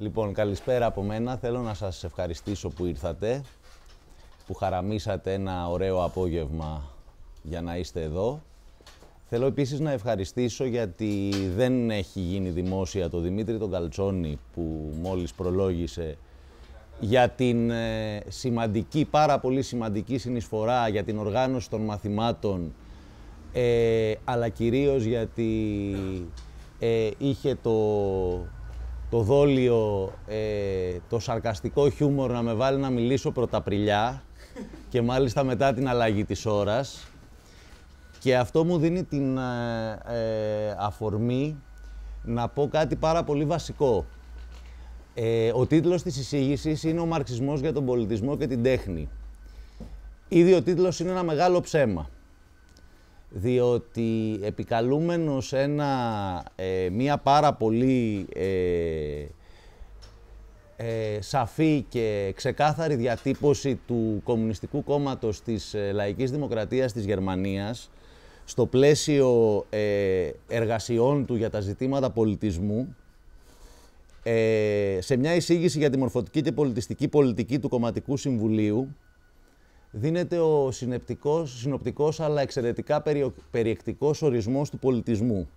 Λοιπόν, καλησπέρα από μένα. Θέλω να σας ευχαριστήσω που ήρθατε, που χαραμίσατε ένα ωραίο απόγευμα για να είστε εδώ. Θέλω επίσης να ευχαριστήσω γιατί δεν έχει γίνει δημόσια το Δημήτρη τον Καλτσόνη που μόλις προλόγησε για την ε, σημαντική, πάρα πολύ σημαντική συνεισφορά για την οργάνωση των μαθημάτων ε, αλλά κυρίως γιατί ε, είχε το το δόλιο, ε, το σαρκαστικό χιούμορ να με βάλει να μιλήσω πρωταπριλιά και μάλιστα μετά την αλλαγή της ώρας. Και αυτό μου δίνει την ε, ε, αφορμή να πω κάτι πάρα πολύ βασικό. ο τίτλος της εισήγησης είναι «Ο μαρξισμός για τον πολιτισμό και την τέχνη». Ήδη ο τίτλος είναι ένα μεγάλο ψέμα διότι επικαλούμενος ένα, ε, μία πάρα πολύ ε, ε, σαφή και ξεκάθαρη διατύπωση του Κομμουνιστικού Κόμματος της Λαϊκής Δημοκρατίας της Γερμανίας στο πλαίσιο εργασιών του για τα ζητήματα πολιτισμού, σε μια εισήγηση για τη μορφωτική και πολιτιστική πολιτική του Κομματικού Συμβουλίου, δίνεται ο συνεπτικός, συνοπτικός αλλά εξαιρετικά περιεκτικός ορισμός του πολιτισμού.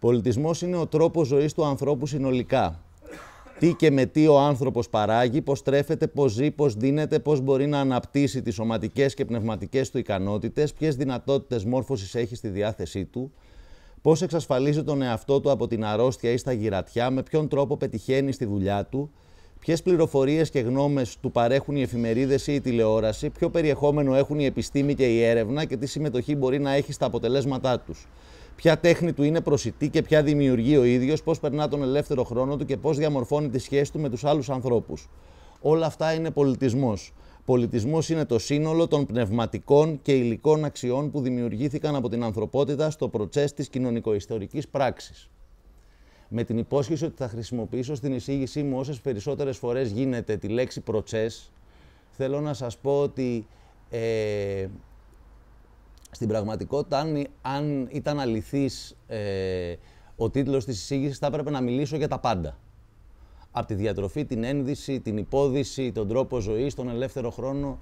Πολιτισμός είναι ο τρόπος ζωής του ανθρώπου συνολικά. Τι και με τι ο άνθρωπος παράγει, πώς τρέφεται, πώς ζει, πώς δίνεται, πώς μπορεί να αναπτύσσει τις σωματικές και πνευματικές του ικανότητες, ποιες δυνατότητες μόρφωσης έχει στη διάθεσή του, πώς εξασφαλίζει τον εαυτό του από την αρρώστια ή στα γυρατιά, με ποιον τρόπο πετυχαίνει στη δουλειά του, Ποιες πληροφορίες και γνώμες του παρέχουν οι εφημερίδες ή η τηλεόραση, ποιο περιεχόμενο έχουν η επιστήμη και η έρευνα και τι συμμετοχή μπορεί να έχει στα αποτελέσματά τους. Ποια τέχνη του είναι προσιτή και ποια δημιουργεί ο ίδιος, πώς περνά τον ελεύθερο χρόνο του και πώς διαμορφώνει τη σχέση του με τους άλλους ανθρώπους. Όλα αυτά είναι πολιτισμός. Πολιτισμός είναι το σύνολο των πνευματικών και υλικών αξιών που δημιουργήθηκαν από την ανθρωπότητα στο προτσές τη κοινωνικο πράξης με την υπόσχεση ότι θα χρησιμοποιήσω στην εισήγησή μου όσες περισσότερες φορές γίνεται τη λέξη προτσές, θέλω να σας πω ότι ε, στην πραγματικότητα, αν, ήταν αληθής ε, ο τίτλος της εισήγησης, θα έπρεπε να μιλήσω για τα πάντα. Από τη διατροφή, την ένδυση, την υπόδηση, τον τρόπο ζωής, τον ελεύθερο χρόνο.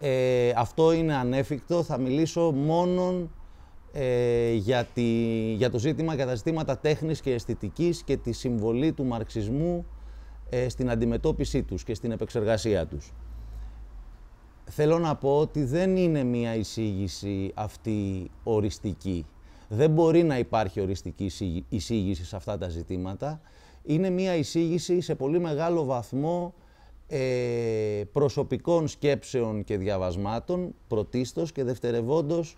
Ε, αυτό είναι ανέφικτο. Θα μιλήσω μόνον ε, για, για το ζήτημα για τα ζητήματα τέχνης και αισθητικής και τη συμβολή του μαρξισμού ε, στην αντιμετώπιση τους και στην επεξεργασία τους. Θέλω να πω ότι δεν είναι μία εισήγηση αυτή οριστική. Δεν μπορεί να υπάρχει οριστική εισήγηση σε αυτά τα ζητήματα. Είναι μία εισήγηση σε πολύ μεγάλο βαθμό ε, προσωπικών σκέψεων και διαβασμάτων, πρωτίστως και δευτερευόντως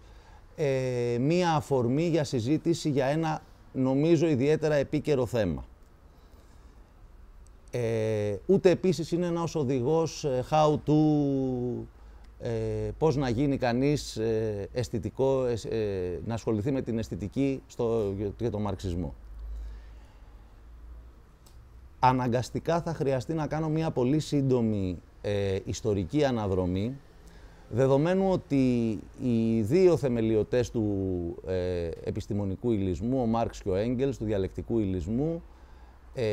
ε, μία αφορμή για συζήτηση για ένα νομίζω ιδιαίτερα επίκαιρο θέμα. Ε, ούτε επίσης είναι ένας οδηγός ε, how to, ε, πώς να γίνει κανείς ε, αισθητικό, να ασχοληθεί με την αισθητική στο, για τον μαρξισμό. Αναγκαστικά θα χρειαστεί να κάνω μία πολύ σύντομη ιστορική αναδρομή Δεδομένου ότι οι δύο θεμελιωτές του ε, επιστημονικού υλισμού, ο Μάρξ και ο Έγγελς, του διαλεκτικού υλισμού, ε,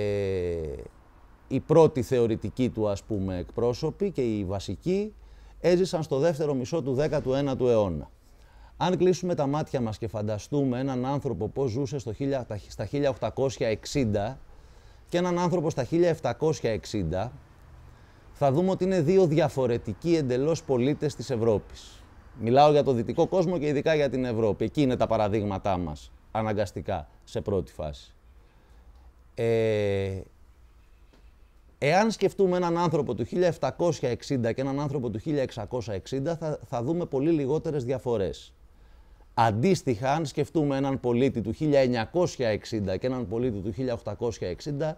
η πρώτη θεωρητική του ας πούμε εκπρόσωποι και η βασική, έζησαν στο δεύτερο μισό του 19ου αιώνα. Αν κλείσουμε τα μάτια μας και φανταστούμε έναν άνθρωπο πώς ζούσε στο, στα 1860 και έναν άνθρωπο στα 1760, θα δούμε ότι είναι δύο διαφορετικοί εντελώς πολίτες της Ευρώπης. Μιλάω για το δυτικό κόσμο και ειδικά για την Ευρώπη. Εκεί είναι τα παραδείγματά μας, αναγκαστικά, σε πρώτη φάση. Ε, εάν σκεφτούμε έναν άνθρωπο του 1760 και έναν άνθρωπο του 1660, θα, θα δούμε πολύ λιγότερες διαφορές. Αντίστοιχα, αν σκεφτούμε έναν πολίτη του 1960 και έναν πολίτη του 1860,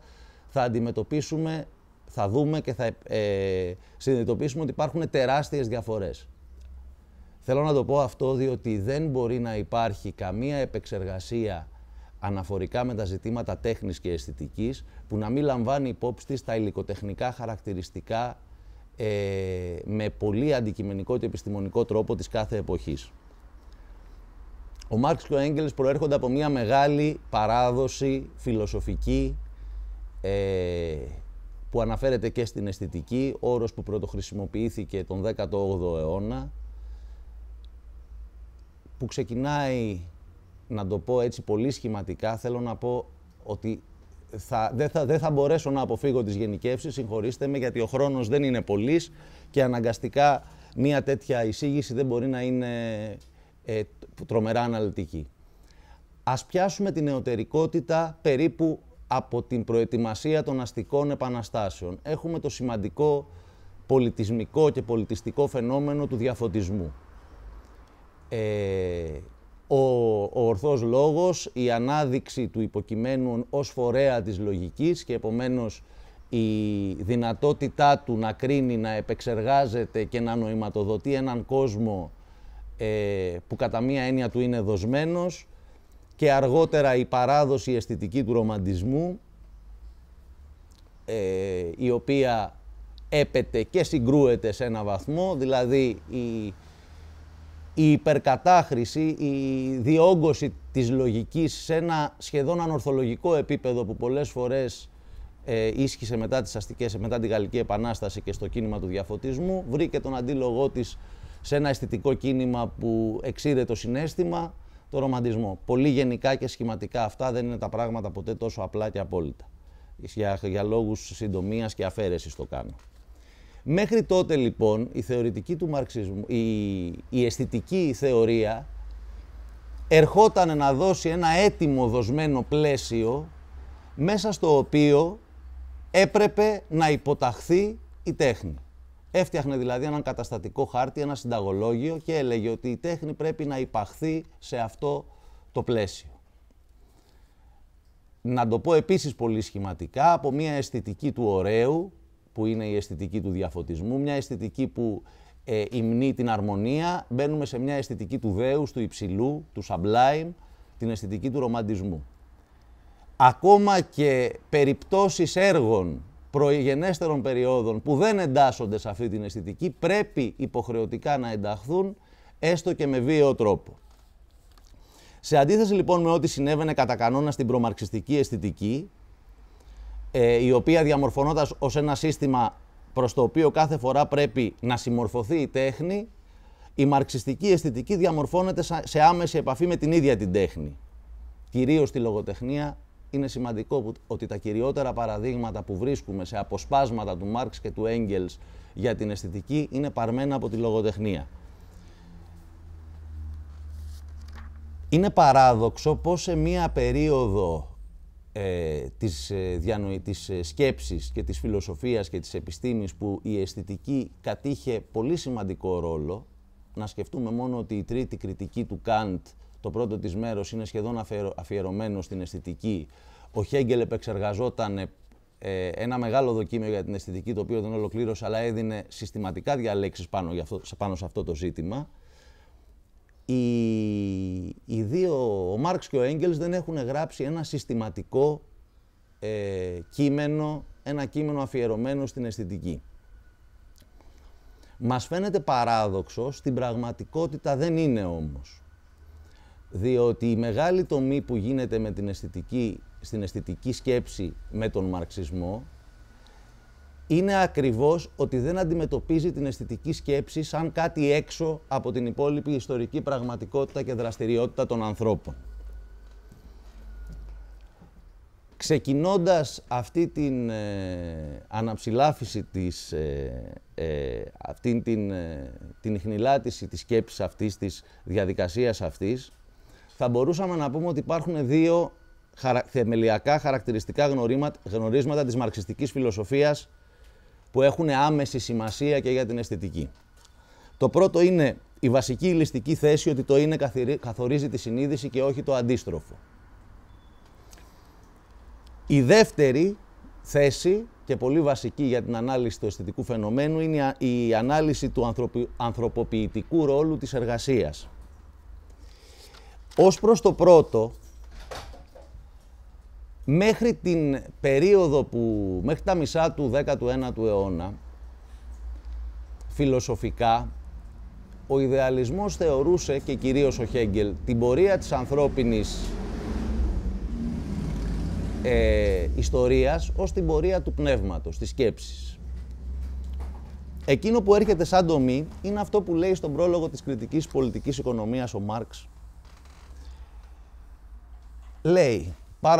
θα αντιμετωπίσουμε θα δούμε και θα ε, ε, συνειδητοποιήσουμε ότι υπάρχουν τεράστιες διαφορές. Θέλω να το πω αυτό διότι δεν μπορεί να υπάρχει καμία επεξεργασία αναφορικά με τα ζητήματα τέχνης και αισθητικής που να μην λαμβάνει υπόψη στα τα υλικοτεχνικά χαρακτηριστικά ε, με πολύ αντικειμενικό και επιστημονικό τρόπο της κάθε εποχής. Ο Μάρξ και ο Έγγελς προέρχονται από μια μεγάλη παράδοση φιλοσοφική ε, που αναφέρεται και στην αισθητική, όρος που πρωτοχρησιμοποιήθηκε τον 18ο αιώνα, που ξεκινάει, να το πω έτσι πολύ σχηματικά, θέλω να πω ότι θα, δεν, θα, δεν θα μπορέσω να αποφύγω τις γενικεύσεις, συγχωρήστε με, γιατί ο χρόνος δεν είναι πολλής και αναγκαστικά μία τέτοια εισήγηση δεν μπορεί να είναι ε, τρομερά αναλυτική. Ας πιάσουμε την εωτερικότητα περίπου από την προετοιμασία των αστικών επαναστάσεων. Έχουμε το σημαντικό πολιτισμικό και πολιτιστικό φαινόμενο του διαφωτισμού. Ε, ο, ορθός λόγος, η ανάδειξη του υποκειμένου ως φορέα της λογικής και επομένως η δυνατότητά του να κρίνει, να επεξεργάζεται και να νοηματοδοτεί έναν κόσμο ε, που κατά μία έννοια του είναι δοσμένος, και αργότερα η παράδοση αισθητική του ρομαντισμού ε, η οποία έπεται και συγκρούεται σε ένα βαθμό, δηλαδή η, η υπερκατάχρηση, η διόγκωση της λογικής σε ένα σχεδόν ανορθολογικό επίπεδο που πολλές φορές ε, ίσχυσε μετά τις αστικές, μετά την Γαλλική Επανάσταση και στο κίνημα του διαφωτισμού, βρήκε τον αντίλογό της σε ένα αισθητικό κίνημα που εξήρε το συνέστημα, το ρομαντισμό. Πολύ γενικά και σχηματικά αυτά δεν είναι τα πράγματα ποτέ τόσο απλά και απόλυτα. Για, για λόγους συντομίας και αφαίρεσης το κάνω. Μέχρι τότε λοιπόν η θεωρητική του μαρξισμού, η, η αισθητική θεωρία ερχόταν να δώσει ένα έτοιμο δοσμένο πλαίσιο μέσα στο οποίο έπρεπε να υποταχθεί η τέχνη. Έφτιαχνε δηλαδή έναν καταστατικό χάρτη, ένα συνταγολόγιο και έλεγε ότι η τέχνη πρέπει να υπαχθεί σε αυτό το πλαίσιο. Να το πω επίσης πολύ σχηματικά από μια αισθητική του ωραίου, που είναι η αισθητική του διαφωτισμού, μια αισθητική που ε, υμνεί την αρμονία, μπαίνουμε σε μια αισθητική του δέους, του υψηλού, του sublime, την αισθητική του ρομαντισμού. Ακόμα και περιπτώσεις έργων προηγενέστερων περιόδων που δεν εντάσσονται σε αυτή την αισθητική πρέπει υποχρεωτικά να ενταχθούν έστω και με βίαιο τρόπο. Σε αντίθεση λοιπόν με ό,τι συνέβαινε κατά κανόνα στην προμαρξιστική αισθητική, ε, η οποία διαμορφωνόταν ως ένα σύστημα προς το οποίο κάθε φορά πρέπει να συμμορφωθεί η τέχνη, η μαρξιστική αισθητική διαμορφώνεται σε άμεση επαφή με την ίδια την τέχνη, κυρίως τη λογοτεχνία είναι σημαντικό που, ότι τα κυριότερα παραδείγματα που βρίσκουμε σε αποσπάσματα του Μάρξ και του Έγγελς για την αισθητική είναι παρμένα από τη λογοτεχνία. Είναι παράδοξο πως σε μία περίοδο ε, της, ε, της ε, σκέψης και της φιλοσοφίας και της επιστήμης που η αισθητική κατήχε πολύ σημαντικό ρόλο, να σκεφτούμε μόνο ότι η τρίτη κριτική του Καντ το πρώτο της μέρος είναι σχεδόν αφιερωμένο στην αισθητική. Ο Χέγγελ επεξεργαζόταν ε, ένα μεγάλο δοκίμιο για την αισθητική, το οποίο δεν ολοκλήρωσε, αλλά έδινε συστηματικά διαλέξεις πάνω, αυτό, πάνω σε αυτό το ζήτημα. Οι, δύο, ο Μάρξ και ο Έγγελς, δεν έχουν γράψει ένα συστηματικό ε, κείμενο, ένα κείμενο αφιερωμένο στην αισθητική. Μας φαίνεται παράδοξο, στην πραγματικότητα δεν είναι όμως διότι η μεγάλη τομή που γίνεται με την στην αισθητική σκέψη με τον μαρξισμό είναι ακριβώς ότι δεν αντιμετωπίζει την αισθητική σκέψη σαν κάτι έξω από την υπόλοιπη ιστορική πραγματικότητα και δραστηριότητα των ανθρώπων. Ξεκινώντας αυτή την ε, αναψηλάφιση της, ε, ε, αυτή την, ε, την χνηλάτιση της σκέψης αυτής, της διαδικασίας αυτής, θα μπορούσαμε να πούμε ότι υπάρχουν δύο θεμελιακά χαρακτηριστικά γνωρίσματα, γνωρίσματα της μαρξιστικής φιλοσοφίας που έχουν άμεση σημασία και για την αισθητική. Το πρώτο είναι η βασική ληστική θέση ότι το είναι καθορίζει τη συνείδηση και όχι το αντίστροφο. Η δεύτερη θέση και πολύ βασική για την ανάλυση του αισθητικού φαινομένου είναι η ανάλυση του ανθρωποποιητικού ρόλου της εργασίας. Ως προς το πρώτο, μέχρι την περίοδο που, μέχρι τα μισά του 19ου αιώνα, φιλοσοφικά, ο ιδεαλισμός θεωρούσε και κυρίως ο Χέγγελ την πορεία της ανθρώπινης ε, ιστορίας ως την πορεία του πνεύματος, της σκέψης. Εκείνο που έρχεται σαν τομή είναι αυτό που λέει στον πρόλογο της κριτικής πολιτικής οικονομίας ο Μάρξ λέει,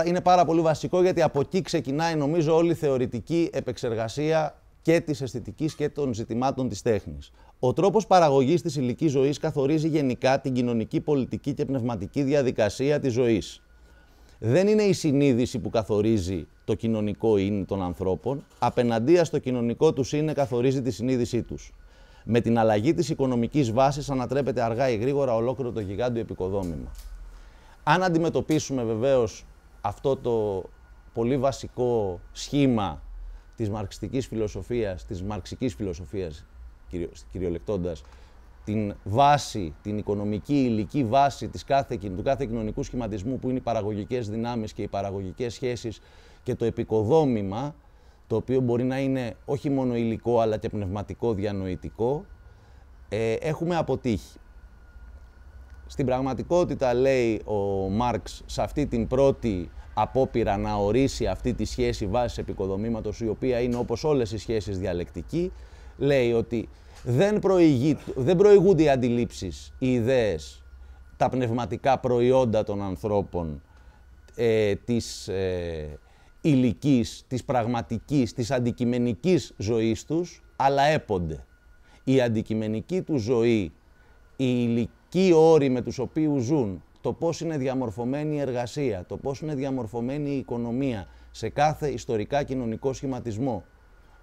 είναι πάρα πολύ βασικό γιατί από εκεί ξεκινάει νομίζω όλη η θεωρητική επεξεργασία και της αισθητικής και των ζητημάτων της τέχνης. Ο τρόπος παραγωγής της υλικής ζωής καθορίζει γενικά την κοινωνική, πολιτική και πνευματική διαδικασία της ζωής. Δεν είναι η συνείδηση που καθορίζει το κοινωνικό είναι των ανθρώπων, απέναντία στο κοινωνικό τους είναι καθορίζει τη συνείδησή τους. Με την αλλαγή της οικονομικής βάσης ανατρέπεται αργά ή γρήγορα ολόκληρο το γιγάντιο επικοδόμημα. Αν αντιμετωπίσουμε βεβαίως αυτό το πολύ βασικό σχήμα της μαρξιστικής φιλοσοφίας, της μαρξικής φιλοσοφίας κυριολεκτώντας, την βάση, την οικονομική υλική βάση της κάθε, του κάθε κοινωνικού σχηματισμού που είναι οι παραγωγικές δυνάμεις και οι παραγωγικές σχέσεις και το επικοδόμημα, το οποίο μπορεί να είναι όχι μόνο υλικό αλλά και πνευματικό διανοητικό, ε, έχουμε αποτύχει. Στην πραγματικότητα, λέει ο Μάρξ, σε αυτή την πρώτη απόπειρα να ορίσει αυτή τη σχέση βάσης επικοδομήματος, η οποία είναι όπως όλες οι σχέσεις διαλεκτική, λέει ότι δεν, προηγεί, δεν προηγούνται οι αντιλήψεις, οι ιδέες, τα πνευματικά προϊόντα των ανθρώπων, ε, της ε, υλικής, της πραγματικής, της αντικειμενικής ζωής τους, αλλά έπονται. Η αντικειμενική του ζωή, η, οι όροι με τους οποίους ζουν, το πώς είναι διαμορφωμένη η εργασία, το πώς είναι διαμορφωμένη η οικονομία σε κάθε ιστορικά κοινωνικό σχηματισμό,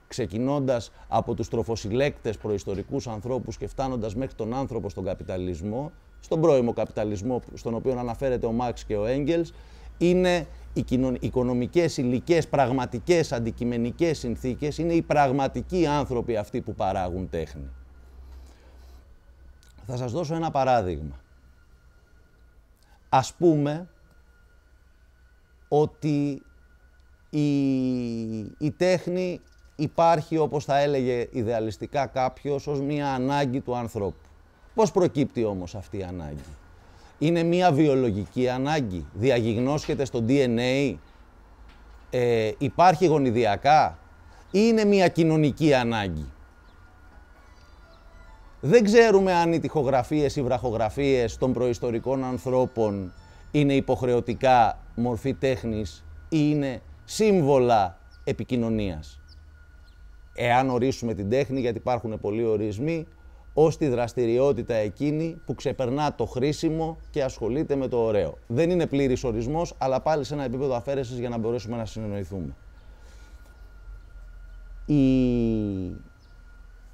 ξεκινώντας από τους τροφοσυλλέκτες προϊστορικούς ανθρώπους και φτάνοντας μέχρι τον άνθρωπο στον καπιταλισμό, στον πρώιμο καπιταλισμό στον οποίο αναφέρεται ο Μαξ και ο Έγγελς, είναι οι οικονομικές, υλικές, πραγματικές, αντικειμενικές συνθήκες, είναι οι πραγματικοί άνθρωποι αυτοί που παράγουν τέχνη. Θα σας δώσω ένα παράδειγμα. Ας πούμε ότι η, η τέχνη υπάρχει, όπως θα έλεγε ιδεαλιστικά κάποιος, ως μια ανάγκη του ανθρώπου. Πώς προκύπτει όμως αυτή η ανάγκη. Είναι μια βιολογική ανάγκη. Διαγιγνώσκεται στο DNA. Ε, υπάρχει γονιδιακά. Ή είναι μια κοινωνική ανάγκη. Δεν ξέρουμε αν οι τυχογραφίες ή βραχογραφίες των προϊστορικών ανθρώπων είναι υποχρεωτικά μορφή τέχνης ή είναι σύμβολα επικοινωνίας. Εάν ορίσουμε την τέχνη, γιατί υπάρχουν πολλοί ορισμοί, ως τη δραστηριότητα εκείνη που ξεπερνά το χρήσιμο και ασχολείται με το ωραίο. Δεν είναι πλήρης ορισμός, αλλά πάλι σε ένα επίπεδο αφαίρεσης για να μπορέσουμε να συνεννοηθούμε. Η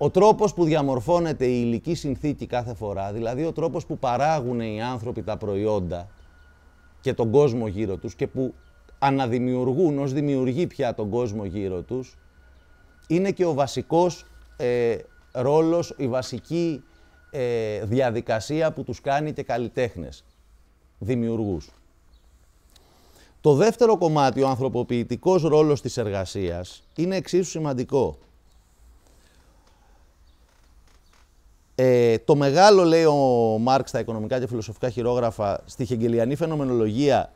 ο τρόπος που διαμορφώνεται η υλική συνθήκη κάθε φορά, δηλαδή ο τρόπος που παράγουν οι άνθρωποι τα προϊόντα και τον κόσμο γύρω τους και που αναδημιουργούν ως δημιουργεί πια τον κόσμο γύρω τους, είναι και ο βασικός ε, ρόλος, η βασική ε, διαδικασία που τους κάνει και καλλιτέχνες, δημιουργούς. Το δεύτερο κομμάτι, ο ανθρωποποιητικός ρόλος της εργασίας, είναι εξίσου σημαντικό. Ε, το μεγάλο, λέει ο Μάρξ, τα οικονομικά και φιλοσοφικά χειρόγραφα, στη χεγγελιανή φαινομενολογία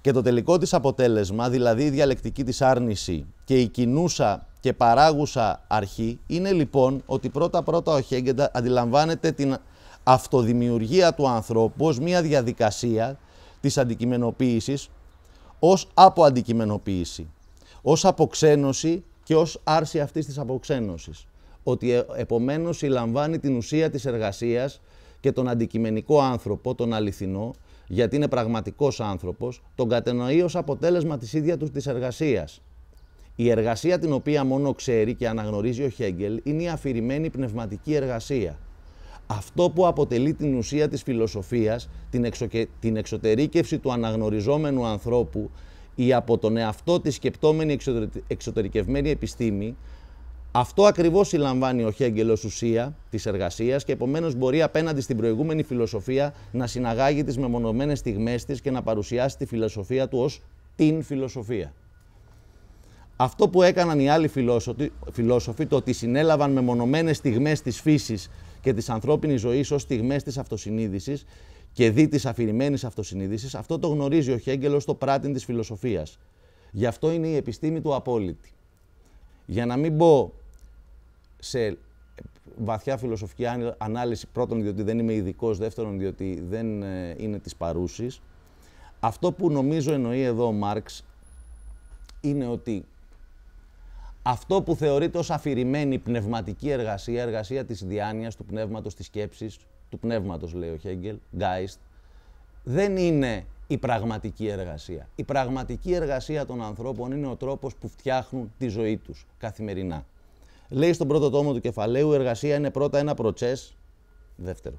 και το τελικό της αποτέλεσμα, δηλαδή η διαλεκτική της άρνηση και η κινούσα και παράγουσα αρχή, είναι λοιπόν ότι πρώτα-πρώτα ο Χέγκελ αντιλαμβάνεται την αυτοδημιουργία του ανθρώπου ως μια διαδικασία της αντικειμενοποίησης, ως αποαντικειμενοποίηση, ως αποξένωση και ως άρση αυτής της αποξένωσης ότι ε, επομένως συλλαμβάνει την ουσία της εργασίας και τον αντικειμενικό άνθρωπο, τον αληθινό, γιατί είναι πραγματικός άνθρωπος, τον κατενοεί ως αποτέλεσμα της ίδια του της εργασίας. Η εργασία την οποία μόνο ξέρει και αναγνωρίζει ο Χέγγελ είναι η αφηρημένη πνευματική εργασία. Αυτό που αποτελεί την ουσία της φιλοσοφίας, την, εξοκε... την εξωτερήκευση του αναγνωριζόμενου ανθρώπου ή από τον εαυτό της σκεπτόμενη εξωτερικευμένη επιστήμη, αυτό ακριβώς συλλαμβάνει ο Χέγκελ ω ουσία της εργασίας και επομένως μπορεί απέναντι στην προηγούμενη φιλοσοφία να συναγάγει τις μεμονωμένες στιγμές της και να παρουσιάσει τη φιλοσοφία του ως την φιλοσοφία. Αυτό που έκαναν οι άλλοι φιλόσοφοι, το ότι συνέλαβαν μεμονωμένες στιγμές της φύσης και της ανθρώπινης ζωής ως στιγμές της αυτοσυνείδησης και δι της αφηρημένης αυτοσυνείδησης, αυτό το γνωρίζει ο Χέγγελ το πράτην της φιλοσοφίας. Γι' αυτό είναι η επιστήμη του απόλυτη. Για να μην πω σε βαθιά φιλοσοφική ανάλυση, πρώτον διότι δεν είμαι ειδικός, δεύτερον διότι δεν ε, είναι της παρούσης. Αυτό που νομίζω εννοεί εδώ ο Μάρξ είναι ότι αυτό που θεωρείται ως αφηρημένη πνευματική εργασία, εργασία της διάνοιας, του πνεύματος, της σκέψης, του πνεύματος λέει ο Χέγγελ, Geist, δεν είναι η πραγματική εργασία. Η πραγματική εργασία των ανθρώπων είναι ο τρόπος που φτιάχνουν τη ζωή τους καθημερινά. Λέει στον πρώτο τόμο του κεφαλαίου, η εργασία είναι πρώτα ένα προτσές, δεύτερο.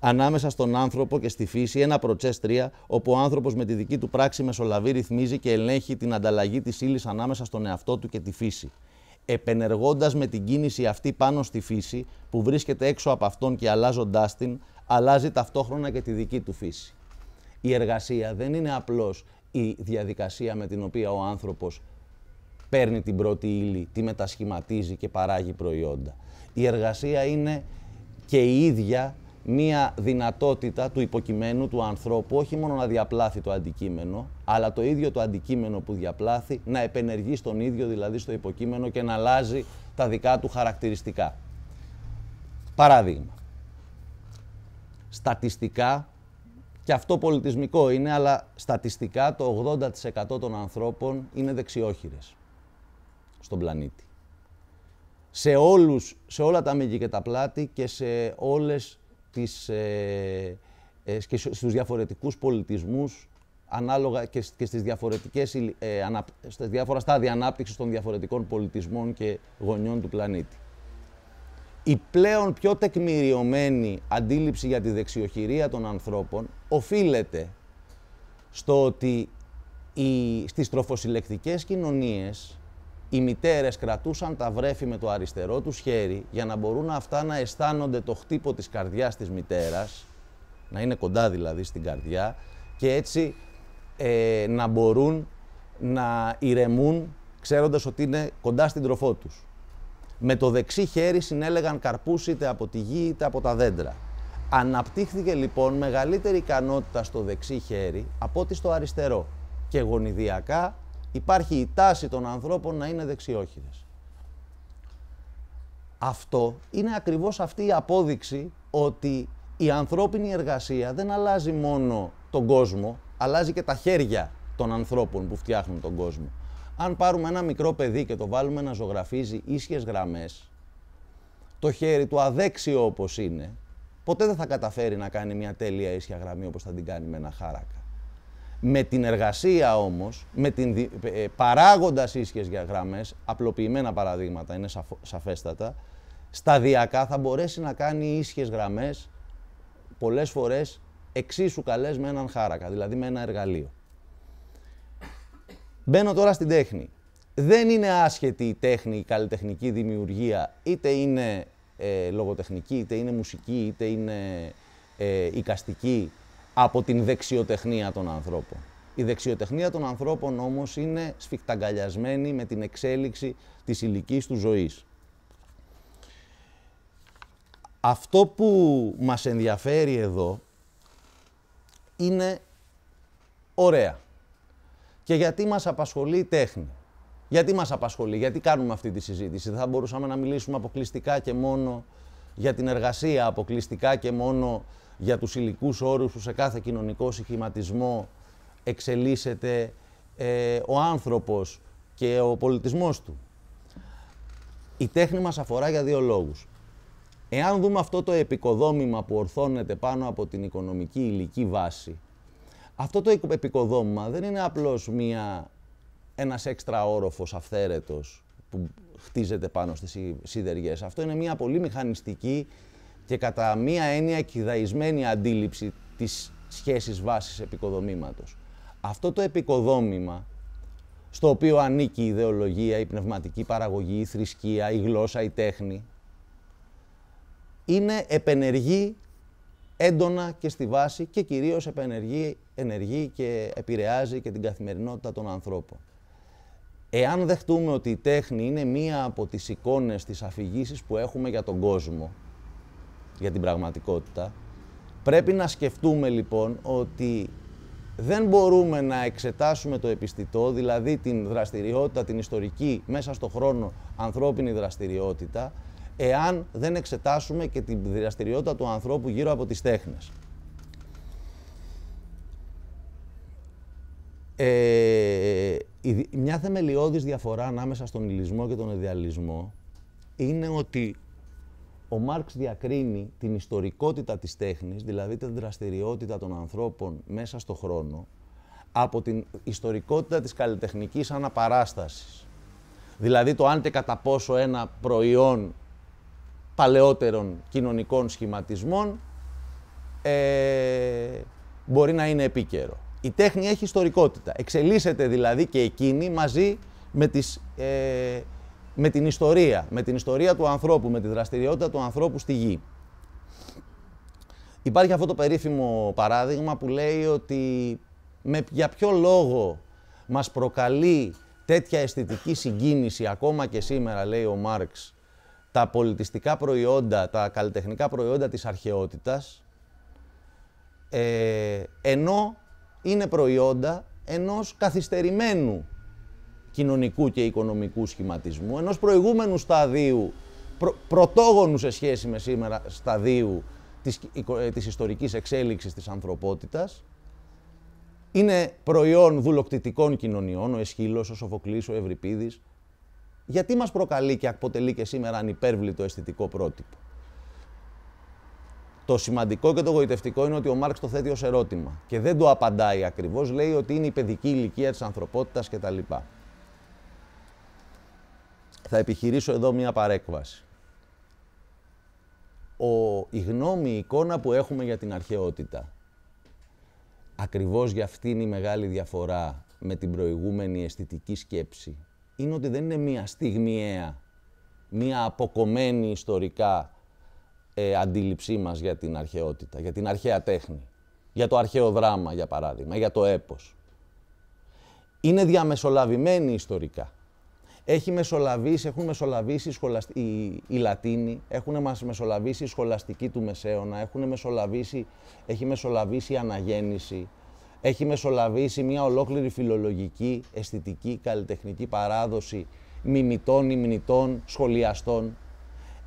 Ανάμεσα στον άνθρωπο και στη φύση, ένα προτσές, τρία, όπου ο άνθρωπος με τη δική του πράξη μεσολαβεί, ρυθμίζει και ελέγχει την ανταλλαγή της ύλης ανάμεσα στον εαυτό του και τη φύση. Επενεργώντας με την κίνηση αυτή πάνω στη φύση, που βρίσκεται έξω από αυτόν και αλλάζοντα την, αλλάζει ταυτόχρονα και τη δική του φύση. Η εργασία δεν είναι απλώς η διαδικασία με την οποία ο άνθρωπος παίρνει την πρώτη ύλη, τη μετασχηματίζει και παράγει προϊόντα. Η εργασία είναι και η ίδια μία δυνατότητα του υποκειμένου του ανθρώπου όχι μόνο να διαπλάθει το αντικείμενο, αλλά το ίδιο το αντικείμενο που διαπλάθει να επενεργεί στον ίδιο, δηλαδή στο υποκείμενο και να αλλάζει τα δικά του χαρακτηριστικά. Παράδειγμα, στατιστικά, και αυτό πολιτισμικό είναι, αλλά στατιστικά το 80% των ανθρώπων είναι δεξιόχειρες στον πλανήτη. Σε, όλους, σε όλα τα μήκη και τα πλάτη και σε όλες τις, ε, ε στους διαφορετικούς πολιτισμούς ανάλογα και, και στις, διαφορετικές, ε, στα διάφορα στάδια ανάπτυξης των διαφορετικών πολιτισμών και γωνιών του πλανήτη. Η πλέον πιο τεκμηριωμένη αντίληψη για τη δεξιοχειρία των ανθρώπων οφείλεται στο ότι οι, στις τροφοσυλλεκτικές κοινωνίες οι μητέρες κρατούσαν τα βρέφη με το αριστερό τους χέρι για να μπορούν αυτά να αισθάνονται το χτύπο της καρδιάς της μητέρας, να είναι κοντά δηλαδή στην καρδιά, και έτσι ε, να μπορούν να ηρεμούν ξέροντας ότι είναι κοντά στην τροφό τους. Με το δεξί χέρι συνέλεγαν καρπούς είτε από τη γη είτε από τα δέντρα. Αναπτύχθηκε λοιπόν μεγαλύτερη ικανότητα στο δεξί χέρι από ό,τι στο αριστερό και γονιδιακά υπάρχει η τάση των ανθρώπων να είναι δεξιόχειρες. Αυτό είναι ακριβώς αυτή η απόδειξη ότι η ανθρώπινη εργασία δεν αλλάζει μόνο τον κόσμο, αλλάζει και τα χέρια των ανθρώπων που φτιάχνουν τον κόσμο. Αν πάρουμε ένα μικρό παιδί και το βάλουμε να ζωγραφίζει ίσιες γραμμές, το χέρι του αδέξιο όπως είναι, ποτέ δεν θα καταφέρει να κάνει μια τέλεια ίσια γραμμή όπως θα την κάνει με ένα χάρακα. Με την εργασία όμως, με την, ε, ε, παράγοντας γραμμές, απλοποιημένα παραδείγματα, είναι σαφέστατα, σταδιακά θα μπορέσει να κάνει ίσχυες γραμμές πολλές φορές εξίσου καλές με έναν χάρακα, δηλαδή με ένα εργαλείο. Μπαίνω τώρα στην τέχνη. Δεν είναι άσχετη η τέχνη, η καλλιτεχνική δημιουργία, είτε είναι ε, λογοτεχνική, είτε είναι μουσική, είτε είναι ε, οικαστική, από την δεξιοτεχνία των ανθρώπων. Η δεξιοτεχνία των ανθρώπων όμως είναι σφιχταγκαλιασμένη με την εξέλιξη της ηλικής του ζωής. Αυτό που μας ενδιαφέρει εδώ είναι ωραία. Και γιατί μας απασχολεί η τέχνη. Γιατί μας απασχολεί, γιατί κάνουμε αυτή τη συζήτηση. Θα μπορούσαμε να μιλήσουμε αποκλειστικά και μόνο για την εργασία, αποκλειστικά και μόνο για τους υλικούς όρους που σε κάθε κοινωνικό συχηματισμό εξελίσσεται ε, ο άνθρωπος και ο πολιτισμός του. Η τέχνη μας αφορά για δύο λόγους. Εάν δούμε αυτό το επικοδόμημα που ορθώνεται πάνω από την οικονομική υλική βάση, αυτό το επικοδόμημα δεν είναι απλώς μια, ένας έξτρα όροφος αυθαίρετος που χτίζεται πάνω στις σίδεριές. Αυτό είναι μια πολύ μηχανιστική και κατά μία έννοια κυδαισμένη αντίληψη της σχέσης βάσης επικοδομήματος. Αυτό το επικοδόμημα, στο οποίο ανήκει η ιδεολογία, η πνευματική παραγωγή, η θρησκεία, η γλώσσα, η τέχνη, είναι επενεργή έντονα και στη βάση και κυρίως επενεργεί, ενεργή και επηρεάζει και την καθημερινότητα των ανθρώπων. Εάν δεχτούμε ότι η τέχνη είναι μία από τις εικόνες της αφηγήσεις που έχουμε για τον κόσμο, για την πραγματικότητα. Πρέπει να σκεφτούμε λοιπόν ότι δεν μπορούμε να εξετάσουμε το επιστητό, δηλαδή την δραστηριότητα, την ιστορική, μέσα στον χρόνο, ανθρώπινη δραστηριότητα, εάν δεν εξετάσουμε και την δραστηριότητα του ανθρώπου γύρω από τις τέχνες. Ε, μια θεμελιώδης διαφορά ανάμεσα στον ηλισμό και τον ιδεαλισμό είναι ότι ο Μάρξ διακρίνει την ιστορικότητα της τέχνης, δηλαδή την δραστηριότητα των ανθρώπων μέσα στο χρόνο, από την ιστορικότητα της καλλιτεχνικής αναπαράστασης. Δηλαδή το αν και κατά πόσο ένα προϊόν παλαιότερων κοινωνικών σχηματισμών ε, μπορεί να είναι επίκαιρο. Η τέχνη έχει ιστορικότητα. Εξελίσσεται δηλαδή και εκείνη μαζί με τις ε, με την ιστορία, με την ιστορία του ανθρώπου, με τη δραστηριότητα του ανθρώπου στη γη. Υπάρχει αυτό το περίφημο παράδειγμα που λέει ότι με, για ποιο λόγο μας προκαλεί τέτοια αισθητική συγκίνηση ακόμα και σήμερα, λέει ο Μάρξ, τα πολιτιστικά προϊόντα, τα καλλιτεχνικά προϊόντα της αρχαιότητας, ε, ενώ είναι προϊόντα ενός καθυστερημένου κοινωνικού και οικονομικού σχηματισμού, ενός προηγούμενου σταδίου, προ, πρωτόγονου σε σχέση με σήμερα σταδίου της, ε, της ιστορικής εξέλιξης της ανθρωπότητας, είναι προϊόν δουλοκτητικών κοινωνιών, ο Εσχύλος, ο Σοφοκλής, ο Ευρυπίδης. Γιατί μας προκαλεί και αποτελεί και σήμερα ανυπέρβλητο αισθητικό πρότυπο. Το σημαντικό και το γοητευτικό είναι ότι ο Μάρξ το θέτει ως ερώτημα και δεν το απαντάει ακριβώς, λέει ότι είναι η παιδική ηλικία της ανθρωπότητας κτλ θα επιχειρήσω εδώ μία παρέκβαση. Ο, η γνώμη, η εικόνα που έχουμε για την αρχαιότητα. Ακριβώς για αυτήν η μεγάλη διαφορά με την προηγούμενη αισθητική σκέψη είναι ότι δεν είναι μία στιγμιαία, μία αποκομμένη ιστορικά ε, αντίληψή μας για την αρχαιότητα, για την αρχαία τέχνη, για το αρχαίο δράμα, για παράδειγμα, για το έπος. Είναι διαμεσολαβημένη ιστορικά. Έχει μεσολαβήσει, έχουν μεσολαβήσει οι, σχολαστι... οι... Λατίνοι, έχουν μας μεσολαβήσει οι σχολαστικοί του Μεσαίωνα, έχουν μεσολαβήσει... έχει μεσολαβήσει η αναγέννηση, έχει μεσολαβήσει μια ολόκληρη φιλολογική, αισθητική, καλλιτεχνική παράδοση μιμητών, ημνητών, σχολιαστών.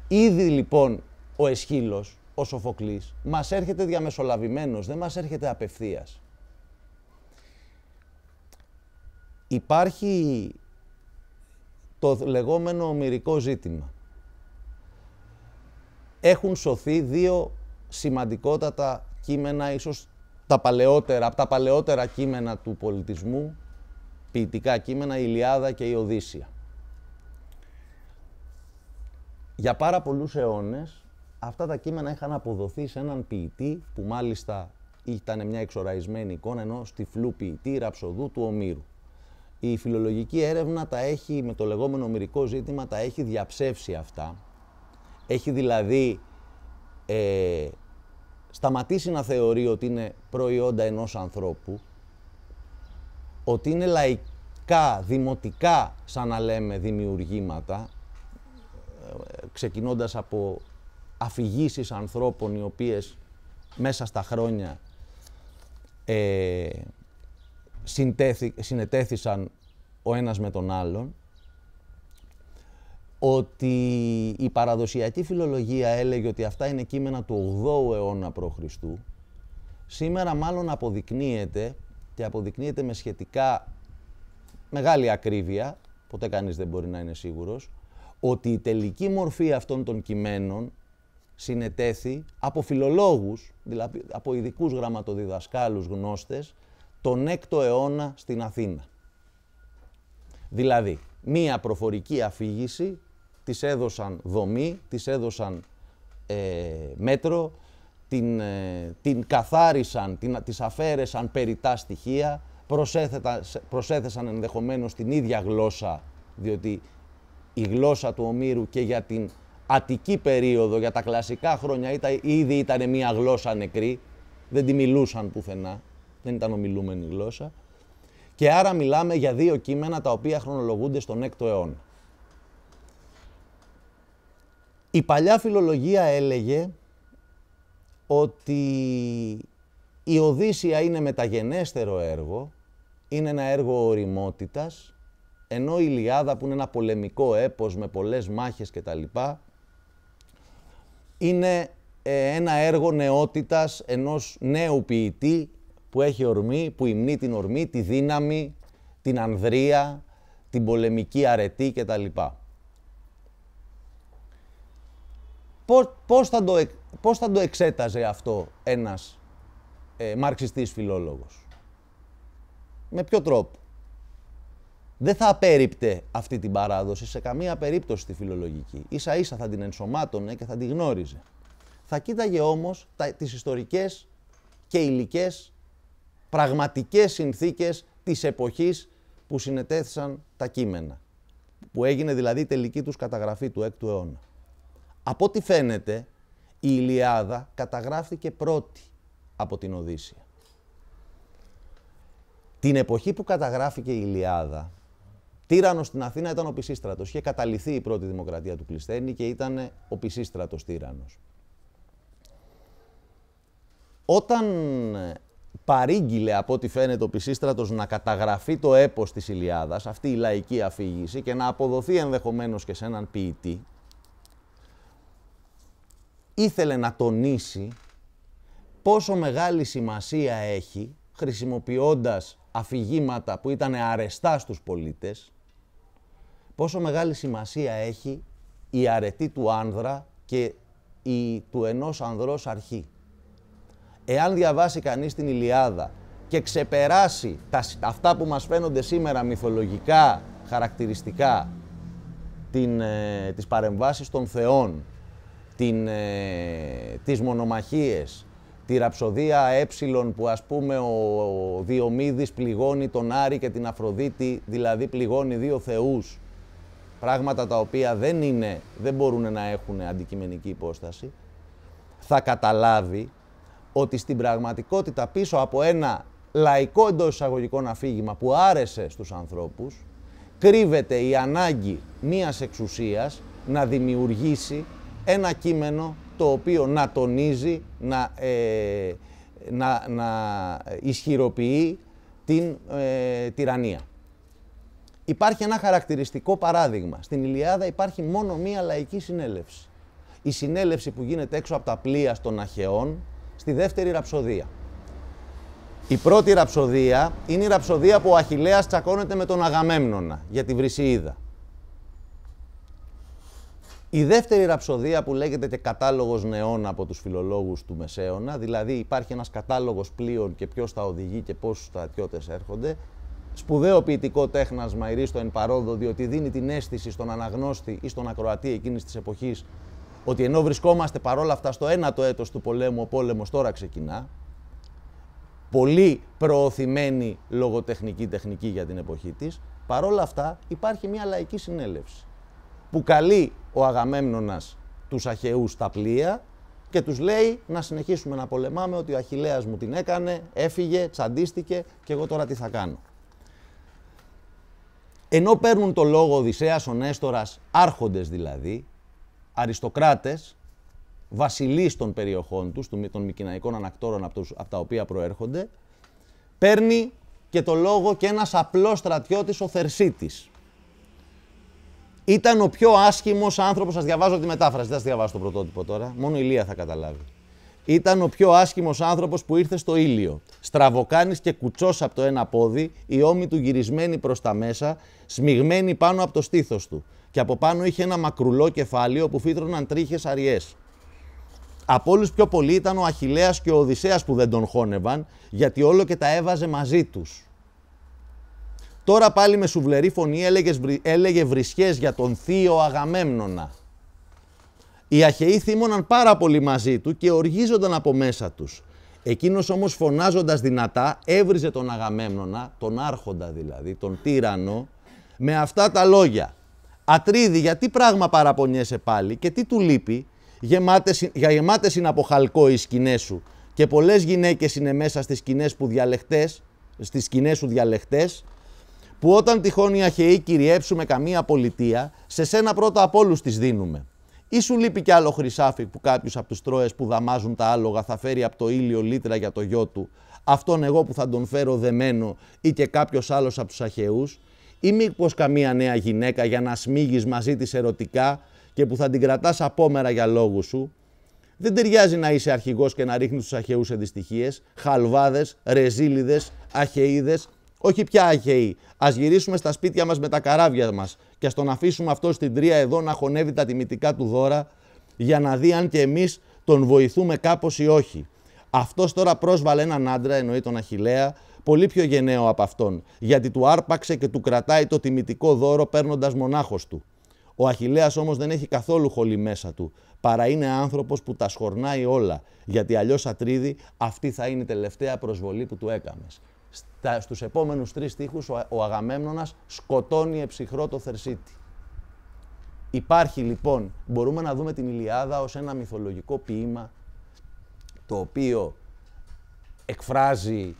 Ήδη λοιπόν ο Εσχύλος, ο Σοφοκλής, μας έρχεται διαμεσολαβημένος, δεν μας έρχεται απευθείας. Υπάρχει το λεγόμενο ομυρικό ζήτημα. Έχουν σωθεί δύο σημαντικότατα κείμενα, ίσως τα παλαιότερα, από τα παλαιότερα κείμενα του πολιτισμού, ποιητικά κείμενα, η και η Οδύσσια. Για πάρα πολλούς αιώνες, αυτά τα κείμενα είχαν αποδοθεί σε έναν ποιητή, που μάλιστα ήταν μια εξοραϊσμένη εικόνα στη τυφλού ποιητή, ραψοδού του Ομήρου η φιλολογική έρευνα τα έχει, με το λεγόμενο μυρικό ζήτημα, τα έχει διαψεύσει αυτά. Έχει δηλαδή ε, σταματήσει να θεωρεί ότι είναι προϊόντα ενός ανθρώπου, ότι είναι λαϊκά, δημοτικά, σαν να λέμε, δημιουργήματα, ε, ξεκινώντας από αφηγήσεις ανθρώπων οι οποίες μέσα στα χρόνια ε, συνετέθησαν ο ένας με τον άλλον, ότι η παραδοσιακή φιλολογία έλεγε ότι αυτά είναι κείμενα του 8ου αιώνα π.Χ. Σήμερα μάλλον αποδεικνύεται και αποδεικνύεται με σχετικά μεγάλη ακρίβεια, ποτέ κανείς δεν μπορεί να είναι σίγουρος, ότι η τελική μορφή αυτών των κειμένων συνετέθη από φιλολόγους, δηλαδή από ειδικούς γραμματοδιδασκάλους γνώστες, τον 6ο αιώνα στην Αθήνα. Δηλαδή, μία προφορική αφήγηση, της έδωσαν δομή, της έδωσαν ε, μέτρο, ε, την, καθάρισαν, την, τις αφαίρεσαν περιτά στοιχεία, προσέθεσαν ενδεχομένως την ίδια γλώσσα, διότι η γλώσσα του Ομήρου και για την Αττική περίοδο, για τα κλασικά χρόνια, ήταν, ήδη ήταν μια γλώσσα νεκρή, δεν τη μιλούσαν πουθενά δεν ήταν ομιλούμενη γλώσσα. Και άρα μιλάμε για δύο κείμενα τα οποία χρονολογούνται στον 6ο αιώνα. Η παλιά φιλολογία έλεγε ότι η Οδύσσια είναι μεταγενέστερο έργο, είναι ένα έργο οριμότητας, ενώ η Ιλιάδα που είναι ένα πολεμικό έπος με πολλές μάχες κτλ. είναι ε, ένα έργο νεότητας ενός νέου ποιητή που έχει ορμή, που υμνεί την ορμή, τη δύναμη, την ανδρεία, την πολεμική αρετή κτλ. Πώς θα, το, πώς θα το εξέταζε αυτό ένας ε, μαρξιστής φιλόλογος. Με ποιο τρόπο. Δεν θα απέριπτε αυτή την παράδοση σε καμία περίπτωση τη φιλολογική. Ίσα ίσα θα την ενσωμάτωνε και θα την γνώριζε. Θα κοίταγε όμως τα, τις ιστορικές και υλικές πραγματικές συνθήκες της εποχής που συνετέθησαν τα κείμενα. Που έγινε δηλαδή η τελική τους καταγραφή του 6ου αιώνα. Από ό,τι φαίνεται, η Ιλιάδα καταγράφηκε πρώτη από την Οδύσσια. Την εποχή που καταγράφηκε η Ιλιάδα, τύρανος στην Αθήνα ήταν ο Πισίστρατος. Είχε καταληθεί η πρώτη δημοκρατία του Κλεισθένη και ήταν ο Πισίστρατος τύρανος. Όταν παρήγγειλε από ό,τι φαίνεται ο Πισίστρατος να καταγραφεί το έπος της Ιλιάδας, αυτή η λαϊκή αφήγηση και να αποδοθεί ενδεχομένως και σε έναν ποιητή, ήθελε να τονίσει πόσο μεγάλη σημασία έχει, χρησιμοποιώντας αφηγήματα που ήταν αρεστά στους πολίτες, πόσο μεγάλη σημασία έχει η αρετή του άνδρα και η του ενός ανδρός αρχή. Εάν διαβάσει κανείς την Ιλιάδα και ξεπεράσει τα, αυτά που μας φαίνονται σήμερα μυθολογικά χαρακτηριστικά την, ε, τις παρεμβάσεις των θεών, την, ε, τις μονομαχίες, τη ραψοδία ε που ας πούμε ο, ο Διομήδης πληγώνει τον Άρη και την Αφροδίτη, δηλαδή πληγώνει δύο θεούς, πράγματα τα οποία δεν, είναι, δεν μπορούν να έχουν αντικειμενική υπόσταση, θα καταλάβει ότι στην πραγματικότητα πίσω από ένα λαϊκό εντός εισαγωγικών αφήγημα που άρεσε στους ανθρώπους, κρύβεται η ανάγκη μίας εξουσίας να δημιουργήσει ένα κείμενο το οποίο να τονίζει, να, ε, να, να ισχυροποιεί την ε, τυραννία. Υπάρχει ένα χαρακτηριστικό παράδειγμα. Στην Ιλιάδα υπάρχει μόνο μία λαϊκή συνέλευση. Η συνέλευση που γίνεται έξω από τα πλοία των Αχαιών, στη δεύτερη ραψοδία. Η πρώτη ραψοδία είναι η ραψοδία που ο Αχιλέας τσακώνεται με τον Αγαμέμνονα για τη Βρυσιίδα. Η δεύτερη ραψοδία που λέγεται και κατάλογος νεών από τους φιλολόγους του Μεσαίωνα, δηλαδή υπάρχει ένας κατάλογος πλοίων και ποιος τα οδηγεί και πόσους στρατιώτες έρχονται, σπουδαίο ποιητικό τέχνασμα η εν παρόδο, διότι δίνει την αίσθηση στον αναγνώστη ή στον ακροατή εκείνης της εποχής ότι ενώ βρισκόμαστε παρόλα αυτά στο ένατο έτος του πολέμου, ο πόλεμος τώρα ξεκινά, πολύ προωθημένη λογοτεχνική τεχνική για την εποχή της, παρόλα αυτά υπάρχει μια λαϊκή συνέλευση που καλεί ο Αγαμέμνονας τους Αχαιούς στα πλοία και τους λέει να συνεχίσουμε να πολεμάμε ότι ο Αχιλέας μου την έκανε, έφυγε, τσαντίστηκε και εγώ τώρα τι θα κάνω. Ενώ παίρνουν το λόγο Οδυσσέας ο Νέστορας, άρχοντες δηλαδή, αριστοκράτες, βασιλείς των περιοχών τους, των Μικυναϊκών ανακτόρων από, τους, από τα οποία προέρχονται, παίρνει και το λόγο και ένας απλός στρατιώτης, ο Θερσίτης. Ήταν ο πιο άσχημος άνθρωπος, σας διαβάζω τη μετάφραση, δεν σας διαβάζω το πρωτότυπο τώρα, μόνο η Λία θα καταλάβει. Ήταν ο πιο άσχημος άνθρωπος που ήρθε στο ήλιο. Στραβοκάνης και κουτσός από το ένα πόδι, η ώμοι του γυρισμένη προς τα μέσα, σμιγμένη πάνω από το στήθος του και από πάνω είχε ένα μακρουλό κεφάλι όπου φύτρωναν τρίχες αριές. Από όλους πιο πολλοί ήταν ο Αχηλέα και ο Οδυσσέας που δεν τον χώνευαν, γιατί όλο και τα έβαζε μαζί τους. Τώρα πάλι με σουβλερή φωνή έλεγες, έλεγε βρισιές για τον θείο Αγαμέμνονα. Οι Αχαιοί θύμωναν πάρα πολύ μαζί του και οργίζονταν από μέσα τους. Εκείνος όμως φωνάζοντας δυνατά έβριζε τον Αγαμέμνονα, τον άρχοντα δηλαδή, τον τύρανο, με αυτά τα λόγια. Ατρίδη, γιατί πράγμα παραπονιέσαι πάλι και τι του λείπει, γεμάτες, για γεμάτες είναι από χαλκό οι σκηνές σου και πολλές γυναίκες είναι μέσα στις σκηνές, που διαλεχτές, στις σκηνές σου διαλεχτές, που όταν τυχόν οι αχαιοί κυριέψουμε καμία πολιτεία, σε σένα πρώτα από όλους τις δίνουμε. Ή σου λείπει κι άλλο χρυσάφι που κάποιος από του Τρόε που δαμάζουν τα άλογα θα φέρει από το ήλιο λίτρα για το γιο του, αυτόν εγώ που θα τον φέρω δεμένο ή και κάποιος άλλος από του Αχαιούς, ή μήπως καμία νέα γυναίκα για να σμίγεις μαζί της ερωτικά και που θα την κρατάς απόμερα για λόγους σου. Δεν ταιριάζει να είσαι αρχηγός και να ρίχνεις τους αχαιούς σε δυστυχίες, χαλβάδες, ρεζίλιδες, αχαιίδες. Όχι πια αχαιοί. Ας γυρίσουμε στα σπίτια μας με τα καράβια μας και ας τον αφήσουμε αυτό στην τρία εδώ να χωνεύει τα τιμητικά του δώρα για να δει αν και εμείς τον βοηθούμε κάπως ή όχι. Αυτός τώρα πρόσβαλε έναν άντρα, εννοεί τον Αχηλέα, πολύ πιο γενναίο από αυτόν, γιατί του άρπαξε και του κρατάει το τιμητικό δώρο παίρνοντας μονάχος του. Ο Αχηλέα όμως δεν έχει καθόλου χολή μέσα του, παρά είναι άνθρωπος που τα σχορνάει όλα, γιατί αλλιώς ατρίδη αυτή θα είναι η τελευταία προσβολή που του έκαμες. Στους επόμενους τρεις στίχους ο, ο Αγαμέμνονας σκοτώνει εψυχρό το Θερσίτη. Υπάρχει λοιπόν, μπορούμε να δούμε την Ιλιάδα ως ένα μυθολογικό ποίημα το οποίο εκφράζει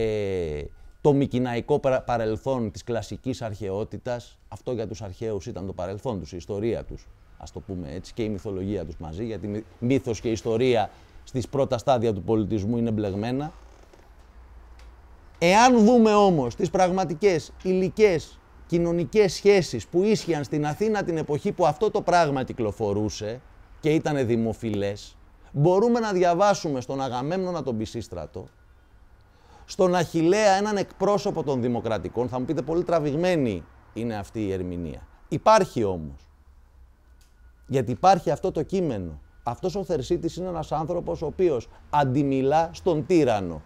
ε, το μικυναϊκό παρελθόν της κλασικής αρχαιότητας. Αυτό για τους αρχαίους ήταν το παρελθόν τους, η ιστορία τους, ας το πούμε έτσι, και η μυθολογία τους μαζί, γιατί μύθος και ιστορία στις πρώτα στάδια του πολιτισμού είναι μπλεγμένα. Εάν δούμε όμως τις πραγματικές υλικές κοινωνικές σχέσεις που ίσχυαν στην Αθήνα την εποχή που αυτό το πράγμα κυκλοφορούσε και ήταν δημοφιλές, μπορούμε να διαβάσουμε στον Αγαμέμνονα τον Πισίστρατο, στον Αχιλέα έναν εκπρόσωπο των δημοκρατικών. Θα μου πείτε πολύ τραβηγμένη είναι αυτή η ερμηνεία. Υπάρχει όμως. Γιατί υπάρχει αυτό το κείμενο. Αυτός ο Θερσίτης είναι ένας άνθρωπος ο οποίος αντιμιλά στον τύρανο.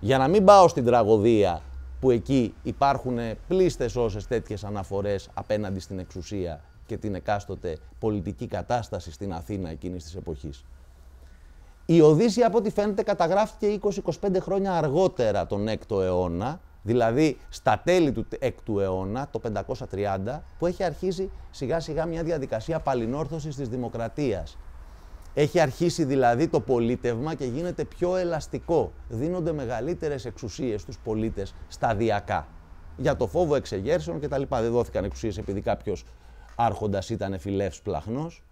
Για να μην πάω στην τραγωδία που εκεί υπάρχουν πλήστες όσες τέτοιες αναφορές απέναντι στην εξουσία και την εκάστοτε πολιτική κατάσταση στην Αθήνα εκείνης της εποχής. Η Οδύσσια από ό,τι φαίνεται καταγράφηκε 20-25 χρόνια αργότερα τον 6ο αιώνα, δηλαδή στα τέλη του 6ου αιώνα, το 530, που έχει αρχίσει σιγά σιγά μια διαδικασία παλινόρθωσης της δημοκρατίας. Έχει αρχίσει δηλαδή το πολίτευμα και γίνεται πιο ελαστικό. Δίνονται μεγαλύτερες εξουσίες στους πολίτες σταδιακά. Για το φόβο εξεγέρσεων κτλ. Δεν δόθηκαν εξουσίες επειδή κάποιος άρχοντας ήταν φιλεύς πλαχνός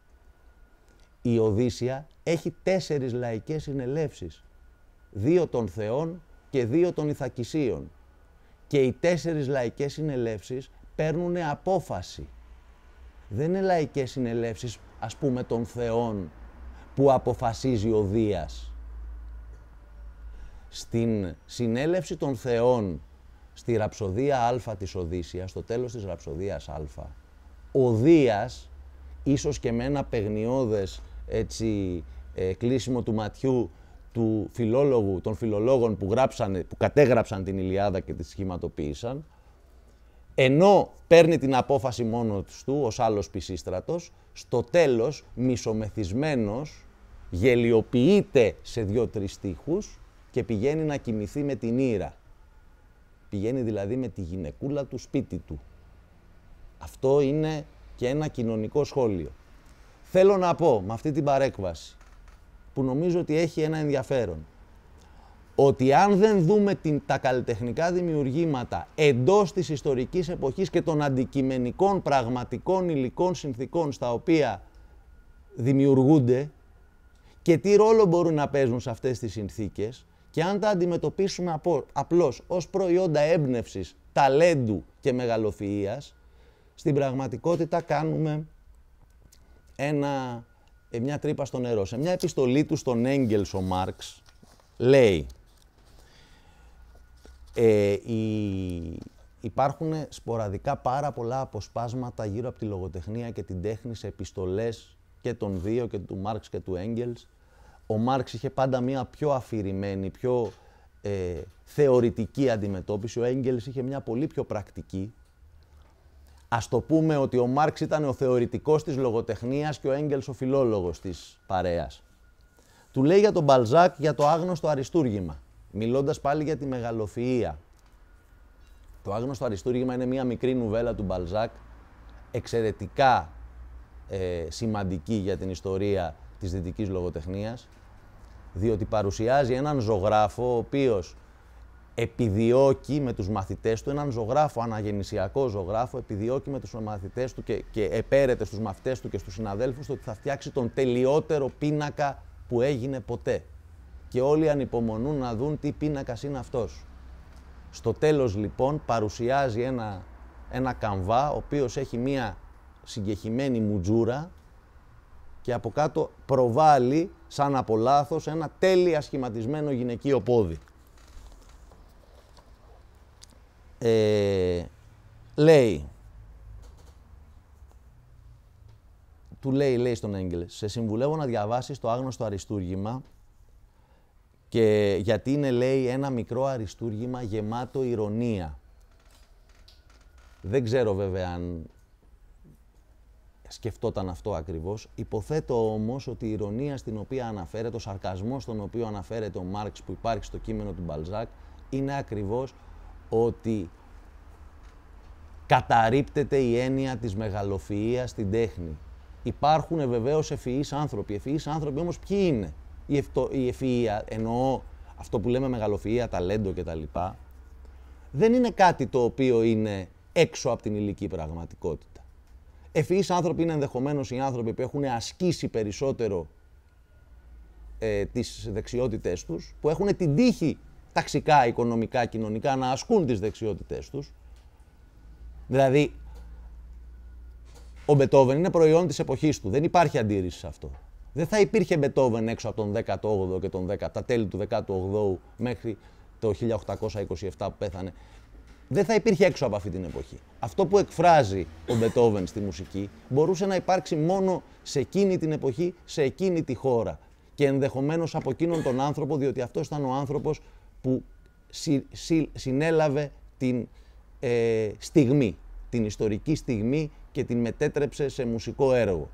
η Οδύσσια έχει τέσσερις λαϊκές συνελεύσεις. Δύο των θεών και δύο των Ιθακησίων. Και οι τέσσερις λαϊκές συνελεύσεις παίρνουν απόφαση. Δεν είναι λαϊκές συνελεύσεις, ας πούμε, των θεών που αποφασίζει ο Δίας. Στην συνέλευση των θεών, στη ραψοδία Α της Οδύσσιας, στο τέλος της ραψοδίας Α, ο Δίας, ίσως και με ένα παιγνιώδες έτσι, ε, κλείσιμο του ματιού του φιλόλογου, των φιλολόγων που, γράψανε, που κατέγραψαν την Ιλιάδα και τη σχηματοποίησαν, ενώ παίρνει την απόφαση μόνος του, ως άλλος πισίστρατος, στο τέλος, μισομεθυσμένος, γελιοποιείται σε δύο-τρεις στίχους και πηγαίνει να κοιμηθεί με την ήρα. Πηγαίνει δηλαδή με τη γυναικούλα του σπίτι του. Αυτό είναι και ένα κοινωνικό σχόλιο. Θέλω να πω με αυτή την παρέκβαση που νομίζω ότι έχει ένα ενδιαφέρον. Ότι αν δεν δούμε την, τα καλλιτεχνικά δημιουργήματα εντός της ιστορικής εποχής και των αντικειμενικών πραγματικών υλικών συνθήκων στα οποία δημιουργούνται και τι ρόλο μπορούν να παίζουν σε αυτές τις συνθήκες και αν τα αντιμετωπίσουμε από, απλώς ως προϊόντα έμπνευσης, ταλέντου και μεγαλοφυΐας στην πραγματικότητα κάνουμε ένα, ε, μια τρύπα στο νερό. Σε μια επιστολή του στον Έγγελς ο Μάρξ λέει ε, υπάρχουν σποραδικά πάρα πολλά αποσπάσματα γύρω από τη λογοτεχνία και την τέχνη σε επιστολές και των δύο, και του Μάρξ και του Έγγελς. Ο Μάρξ είχε πάντα μια πιο αφηρημένη, πιο ε, θεωρητική αντιμετώπιση. Ο Έγγελς είχε μια πολύ πιο πρακτική. Ας το πούμε ότι ο Μάρξ ήταν ο θεωρητικός της λογοτεχνίας και ο Έγκελ ο φιλόλογος της παρέας. Του λέει για τον Μπαλζάκ για το άγνωστο αριστούργημα, μιλώντας πάλι για τη μεγαλοφυα. Το άγνωστο αριστούργημα είναι μια μικρή νουβέλα του Μπαλζάκ, εξαιρετικά ε, σημαντική για την ιστορία της δυτικής λογοτεχνίας, διότι παρουσιάζει έναν ζωγράφο ο οποίος επιδιώκει με τους μαθητές του, έναν ζωγράφο, αναγεννησιακό ζωγράφο, επιδιώκει με τους μαθητές του και, και επέρεται στους μαθητές του και στους συναδέλφους του ότι θα φτιάξει τον τελειότερο πίνακα που έγινε ποτέ. Και όλοι ανυπομονούν να δουν τι πίνακας είναι αυτός. Στο τέλος λοιπόν παρουσιάζει ένα, ένα καμβά, ο οποίος έχει μία συγκεχημένη μουτζούρα και από κάτω προβάλλει σαν από λάθος ένα τέλεια σχηματισμένο γυναικείο πόδι. Ε, λέει, του λέει, λέει στον Έγγελ, σε συμβουλεύω να διαβάσεις το άγνωστο αριστούργημα και γιατί είναι, λέει, ένα μικρό αριστούργημα γεμάτο ηρωνία. Δεν ξέρω βέβαια αν σκεφτόταν αυτό ακριβώς. Υποθέτω όμως ότι η ηρωνία στην οποία αναφέρεται, ο σαρκασμός στον οποίο αναφέρεται ο Μάρξ που υπάρχει στο κείμενο του Μπαλζάκ, είναι ακριβώς ότι καταρρύπτεται η έννοια της μεγαλοφυΐας στην τέχνη. Υπάρχουν βεβαίως ευφυείς άνθρωποι. Ευφυείς άνθρωποι όμως ποιοι είναι. Η, ευτο, η ευφυΐα, εννοώ αυτό που λέμε μεγαλοφυΐα, ταλέντο κτλ. Δεν είναι κάτι το οποίο είναι έξω από την ηλική πραγματικότητα. Ευφυείς άνθρωποι είναι ενδεχομένως οι άνθρωποι που έχουν ασκήσει περισσότερο ε, τις δεξιότητές τους, που έχουν την τύχη ταξικά, οικονομικά, κοινωνικά, να ασκούν τις δεξιότητές τους. Δηλαδή, ο Μπετόβεν είναι προϊόν της εποχής του. Δεν υπάρχει αντίρρηση σε αυτό. Δεν θα υπήρχε Μπετόβεν έξω από τον 18ο και τον 10, τα τέλη του 18ου μέχρι το 1827 που πέθανε. Δεν θα υπήρχε έξω από αυτή την εποχή. Αυτό που εκφράζει ο Μπετόβεν στη μουσική μπορούσε να υπάρξει μόνο σε εκείνη την εποχή, σε εκείνη τη χώρα. Και ενδεχομένως από εκείνον τον άνθρωπο, διότι αυτός ήταν ο άνθρωπος που συνέλαβε την ε, στιγμή, την ιστορική στιγμή και την μετέτρεψε σε μουσικό έργο.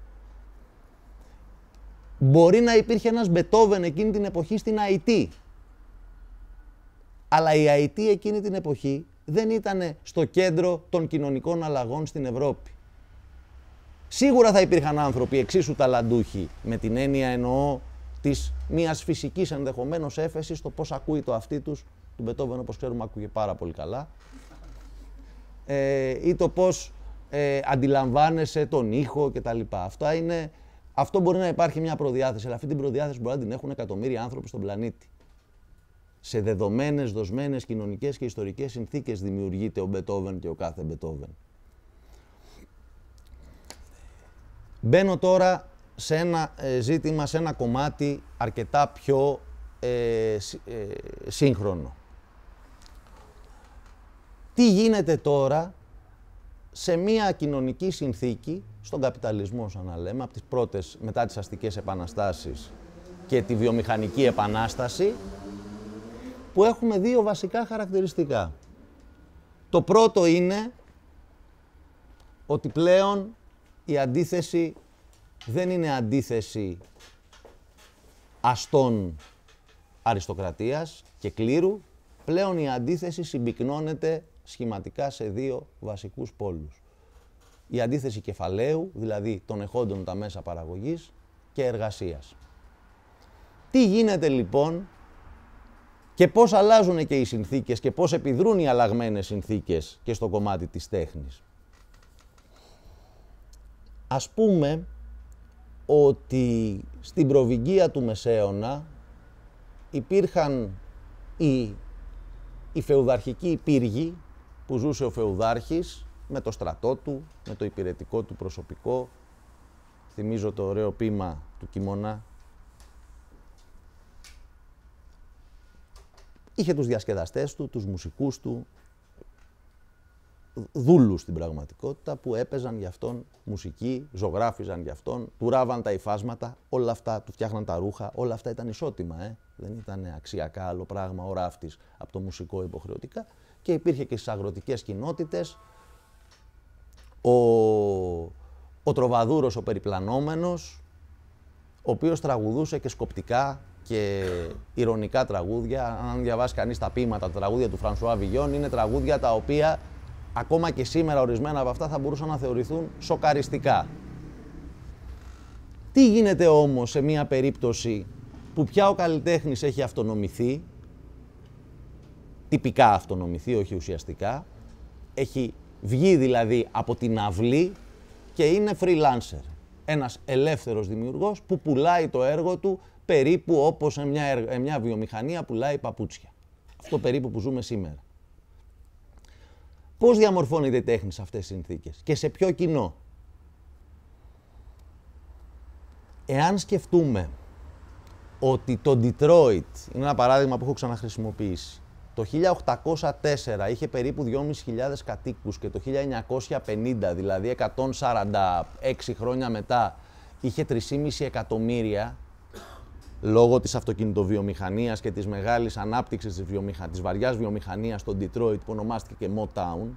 Μπορεί να υπήρχε ένας Μπετόβεν εκείνη την εποχή στην Αϊτή. Αλλά η Αϊτή εκείνη την εποχή δεν ήταν στο κέντρο των κοινωνικών αλλαγών στην Ευρώπη. Σίγουρα θα υπήρχαν άνθρωποι εξίσου ταλαντούχοι, με την έννοια εννοώ της μιας φυσικής ενδεχομένως έφεσης, το πώς ακούει το αυτί τους. του Μπετόβεν όπως ξέρουμε ακούγε πάρα πολύ καλά, ε, ή το πώς ε, αντιλαμβάνεσαι τον ήχο κτλ. Αυτά είναι, αυτό μπορεί να υπάρχει μια προδιάθεση, αλλά αυτή την προδιάθεση μπορεί να την έχουν εκατομμύρια άνθρωποι στον πλανήτη. Σε δεδομένες, δοσμένες κοινωνικές και ιστορικές συνθήκες δημιουργείται ο Μπετόβεν και ο κάθε Μπετόβεν. Μπαίνω τώρα σε ένα ε, ζήτημα, σε ένα κομμάτι αρκετά πιο ε, ε σύγχρονο. Τι γίνεται τώρα σε μια κοινωνική συνθήκη, στον καπιταλισμό σαν να λέμε, από τις πρώτες μετά τις αστικές επαναστάσεις και τη βιομηχανική επανάσταση, που έχουμε δύο βασικά χαρακτηριστικά. Το πρώτο είναι ότι πλέον η αντίθεση δεν είναι αντίθεση αστών αριστοκρατίας και κλήρου. Πλέον η αντίθεση συμπυκνώνεται σχηματικά σε δύο βασικούς πόλους. Η αντίθεση κεφαλαίου, δηλαδή των εχόντων τα μέσα παραγωγής και εργασίας. Τι γίνεται λοιπόν και πώς αλλάζουν και οι συνθήκες και πώς επιδρούν οι αλλαγμένες συνθήκες και στο κομμάτι της τέχνης. Ας πούμε ότι στην προβυγγία του Μεσαίωνα υπήρχαν οι, οι φεουδαρχικοί πύργοι που ζούσε ο Φεουδάρχης με το στρατό του, με το υπηρετικό του προσωπικό. Θυμίζω το ωραίο ποίημα του Κιμώνα. Είχε τους διασκεδαστές του, τους μουσικούς του, Δούλους στην πραγματικότητα που έπαιζαν για αυτόν μουσική, ζωγράφιζαν για αυτόν, του ράβαν τα υφάσματα, όλα αυτά, του φτιάχναν τα ρούχα, όλα αυτά ήταν ισότιμα, ε. δεν ήταν αξιακά άλλο πράγμα ο ράφτης από το μουσικό υποχρεωτικά και υπήρχε και στις αγροτικές κοινότητες. ο, ο ο περιπλανόμενος, ο οποίος τραγουδούσε και σκοπτικά και ηρωνικά τραγούδια. Αν διαβάσει κανείς τα πείματα, τα τραγούδια του Φρανσουά Βιγιόν, είναι τραγούδια τα οποία Ακόμα και σήμερα ορισμένα από αυτά θα μπορούσαν να θεωρηθούν σοκαριστικά. Τι γίνεται όμως σε μια περίπτωση που πια ο καλλιτέχνης έχει αυτονομηθεί, τυπικά αυτονομηθεί, όχι ουσιαστικά, έχει βγει δηλαδή από την αυλή και είναι freelancer. Ένας ελεύθερος δημιουργός που πουλάει το έργο του περίπου όπως μια, μια βιομηχανία πουλάει παπούτσια. Αυτό περίπου που ζούμε σήμερα. Πώς διαμορφώνεται η τέχνη σε αυτές τις συνθήκες και σε ποιο κοινό. Εάν σκεφτούμε ότι το Detroit, είναι ένα παράδειγμα που έχω ξαναχρησιμοποιήσει, το 1804 είχε περίπου 2.500 κατοίκους και το 1950, δηλαδή 146 χρόνια μετά, είχε 3,5 εκατομμύρια λόγω της αυτοκινητοβιομηχανίας και της μεγάλης ανάπτυξης της, βιομηχα... της βαριάς βιομηχανίας στο Detroit που ονομάστηκε και Motown,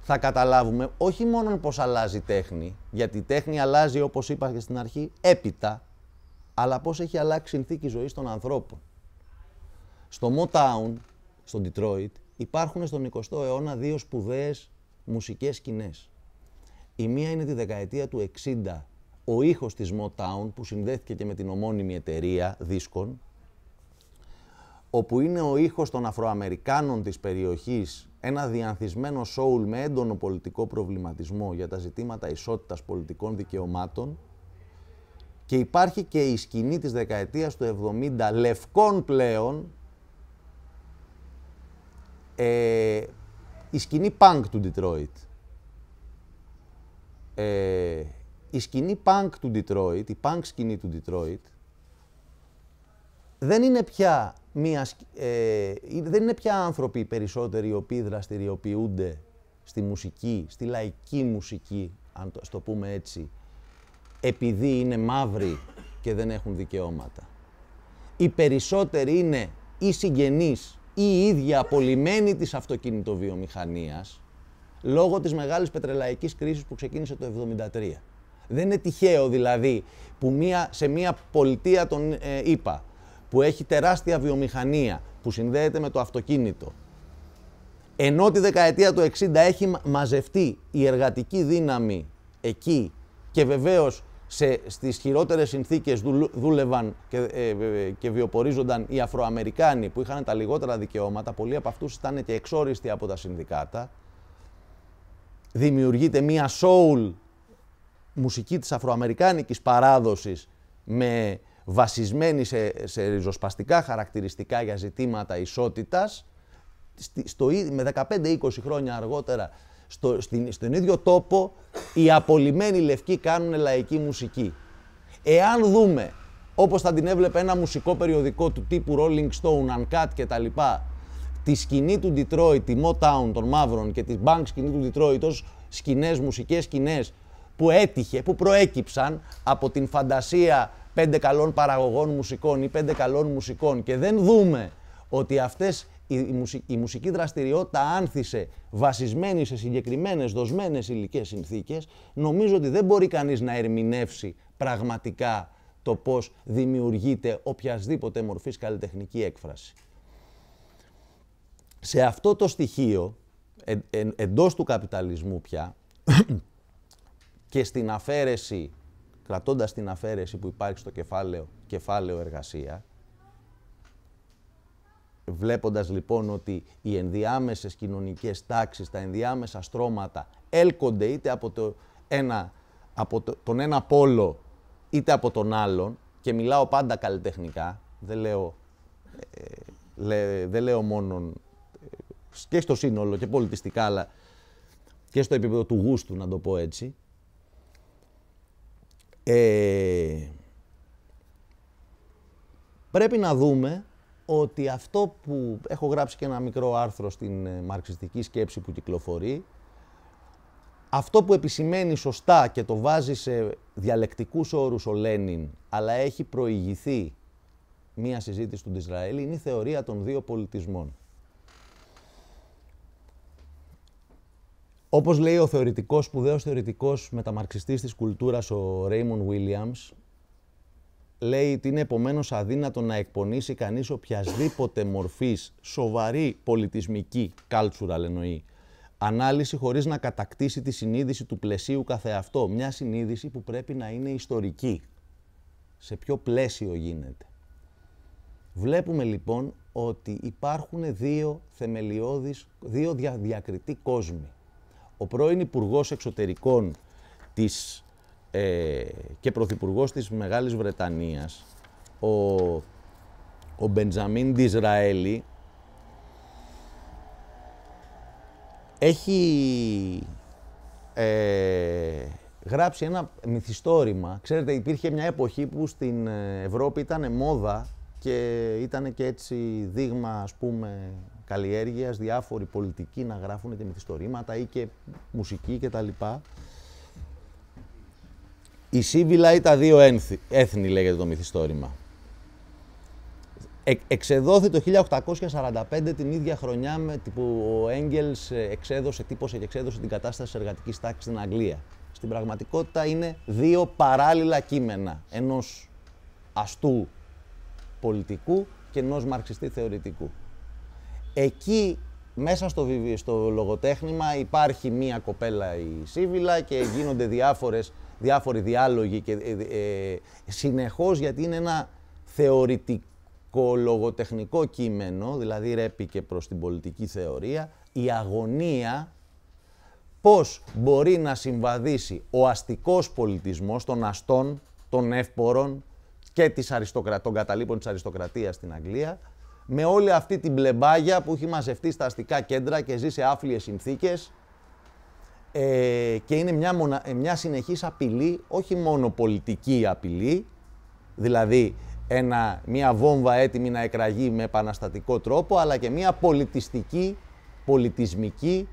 θα καταλάβουμε όχι μόνο πώς αλλάζει η τέχνη, γιατί η τέχνη αλλάζει όπως είπα και στην αρχή έπειτα, αλλά πώς έχει αλλάξει η συνθήκη ζωής των ανθρώπων. Στο Motown, στον Detroit, υπάρχουν στον 20ο αιώνα δύο σπουδαίες μουσικές σκηνές. Η μία είναι τη δεκαετία του 60 ο ήχος της Motown που συνδέθηκε και με την ομώνυμη εταιρεία δίσκων, όπου είναι ο ήχος των Αφροαμερικάνων της περιοχής, ένα διανθισμένο soul με έντονο πολιτικό προβληματισμό για τα ζητήματα ισότητας πολιτικών δικαιωμάτων και υπάρχει και η σκηνή της δεκαετίας του 70 λευκών πλέον, ε, η σκηνή punk του Detroit. Ε, η σκηνή punk του Detroit, η punk σκηνή του Detroit, δεν είναι πια, μια, ε, δεν είναι πια άνθρωποι περισσότεροι οι οποίοι δραστηριοποιούνται στη μουσική, στη λαϊκή μουσική, αν το, το πούμε έτσι, επειδή είναι μαύροι και δεν έχουν δικαιώματα. Οι περισσότεροι είναι οι συγγενείς ή οι ίδιοι απολυμμένοι της αυτοκινητοβιομηχανίας λόγω της μεγάλης πετρελαϊκής κρίσης που ξεκίνησε το 1973. Δεν είναι τυχαίο δηλαδή που μια, σε μια πολιτεία των ε, ΗΠΑ που έχει τεράστια βιομηχανία που συνδέεται με το αυτοκίνητο, ενώ τη δεκαετία του 60 έχει μαζευτεί η εργατική δύναμη εκεί και βεβαίως σε, στις χειρότερες συνθήκες δούλευαν και, ε, ε, και βιοπορίζονταν οι Αφροαμερικάνοι που είχαν τα λιγότερα δικαιώματα, πολλοί από αυτούς ήταν και εξόριστοι από τα συνδικάτα, δημιουργείται μία soul μουσική της αφροαμερικάνικης παράδοσης με βασισμένη σε, ριζοσπαστικά χαρακτηριστικά για ζητήματα ισότητας, στο, με 15-20 χρόνια αργότερα στο, στην, στον ίδιο τόπο οι απολυμμένοι λευκοί κάνουν λαϊκή μουσική. Εάν δούμε όπως θα την έβλεπε ένα μουσικό περιοδικό του τύπου Rolling Stone, Uncut κτλ. Τη σκηνή του Detroit, τη Motown των μαύρων και τη Bank σκηνή του Detroit ως σκηνές, μουσικές σκηνές που έτυχε, που προέκυψαν από την φαντασία πέντε καλών παραγωγών μουσικών ή πέντε καλών μουσικών και δεν δούμε ότι αυτές η, μουσική, δραστηριότητα άνθησε βασισμένη σε συγκεκριμένες δοσμένες υλικές συνθήκες, νομίζω ότι δεν μπορεί κανείς να ερμηνεύσει πραγματικά το πώς δημιουργείται οποιασδήποτε μορφής καλλιτεχνική έκφραση. Σε αυτό το στοιχείο, εν, εντός του καπιταλισμού πια, και στην αφαίρεση, κρατώντας την αφαίρεση που υπάρχει στο κεφάλαιο, κεφάλαιο εργασία, βλέποντας λοιπόν ότι οι ενδιάμεσες κοινωνικές τάξεις, τα ενδιάμεσα στρώματα έλκονται είτε από, ένα, από τον ένα πόλο είτε από τον άλλον και μιλάω πάντα καλλιτεχνικά, δεν λέω, ε, δεν λέω μόνο ε, και στο σύνολο και πολιτιστικά αλλά και στο επίπεδο του γούστου να το πω έτσι, ε, πρέπει να δούμε ότι αυτό που έχω γράψει και ένα μικρό άρθρο στην ε, μαρξιστική σκέψη που κυκλοφορεί, αυτό που επισημαίνει σωστά και το βάζει σε διαλεκτικούς όρους ο Λένιν, αλλά έχει προηγηθεί μία συζήτηση του Ισραήλ, είναι η θεωρία των δύο πολιτισμών. Όπως λέει ο θεωρητικός, σπουδαίος θεωρητικός μεταμαρξιστής της κουλτούρας, ο Ρέιμον Βίλιαμ, λέει ότι είναι επομένως αδύνατο να εκπονήσει κανείς οποιασδήποτε μορφής σοβαρή πολιτισμική, cultural εννοεί, ανάλυση χωρίς να κατακτήσει τη συνείδηση του πλαισίου καθεαυτό. Μια συνείδηση που πρέπει να είναι ιστορική. Σε ποιο πλαίσιο γίνεται. Βλέπουμε λοιπόν ότι υπάρχουν δύο θεμελιώδεις, δύο διακριτή διακριτοί κόσμοι ο πρώην Υπουργός Εξωτερικών της, ε, και Πρωθυπουργός της Μεγάλης Βρετανίας, ο, ο Μπεντζαμίν Ντιζραέλη, έχει ε, γράψει ένα μυθιστόρημα. Ξέρετε, υπήρχε μια εποχή που στην ε, Ευρώπη ήταν μόδα και ήταν και έτσι δείγμα, ας πούμε, καλλιέργειας, διάφοροι πολιτικοί να γράφουν και μυθιστορήματα ή και μουσική κτλ. Η Σίβιλα ή τα δύο έθνη λέγεται το μυθιστόρημα. εξεδόθη το 1845 την ίδια χρονιά με, που ο Έγγελς ε, εξέδωσε, τύπωσε και εξέδωσε την κατάσταση της εργατικής τάξης στην Αγγλία. Στην πραγματικότητα είναι δύο παράλληλα κείμενα ενός αστού πολιτικού και ενός μαρξιστή θεωρητικού. Εκεί μέσα στο, στο λογοτέχνημα υπάρχει μία κοπέλα η Σίβιλα και γίνονται διάφορες, διάφοροι διάλογοι και, ε, ε, συνεχώς γιατί είναι ένα θεωρητικό λογοτεχνικό κείμενο, δηλαδή ρέπει και προς την πολιτική θεωρία, η αγωνία πώς μπορεί να συμβαδίσει ο αστικός πολιτισμός των αστών, των εύπορων και της των καταλήπων της αριστοκρατίας στην Αγγλία με όλη αυτή την πλεμπάγια που έχει μαζευτεί στα αστικά κέντρα και ζει σε άφλιες συνθήκες ε, και είναι μια, μονα, ε, μια συνεχής απειλή, όχι μόνο πολιτική απειλή, δηλαδή ένα, μια βόμβα έτοιμη να εκραγεί με επαναστατικό τρόπο, αλλά και μια πολιτιστική, πολιτισμική,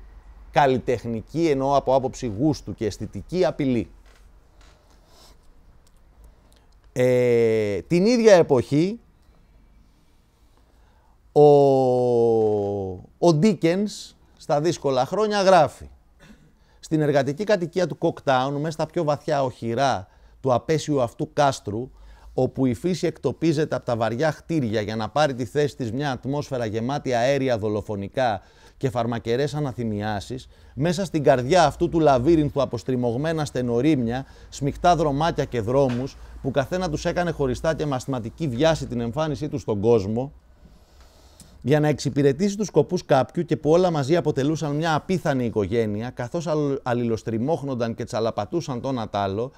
καλλιτεχνική, ενώ από άποψη γούστου και αισθητική απειλή. Ε, την ίδια εποχή, ο, ο Dickens στα δύσκολα χρόνια γράφει στην εργατική κατοικία του Κοκτάουν, μέσα στα πιο βαθιά οχυρά του απέσιου αυτού κάστρου, όπου η φύση εκτοπίζεται από τα βαριά χτίρια για να πάρει τη θέση της μια ατμόσφαιρα γεμάτη αέρια δολοφονικά και φαρμακερές αναθυμιάσεις, μέσα στην καρδιά αυτού του λαβύρινθου από στριμωγμένα στενορίμια, σμιχτά δρομάτια και δρόμους, που καθένα τους έκανε χωριστά και μαθηματική βιάση την εμφάνισή τους στον κόσμο, για να εξυπηρετήσει τους σκοπούς κάποιου και που όλα μαζί αποτελούσαν μια απίθανη οικογένεια, καθώς αλληλοστριμώχνονταν και τσαλαπατούσαν τον Ατάλο,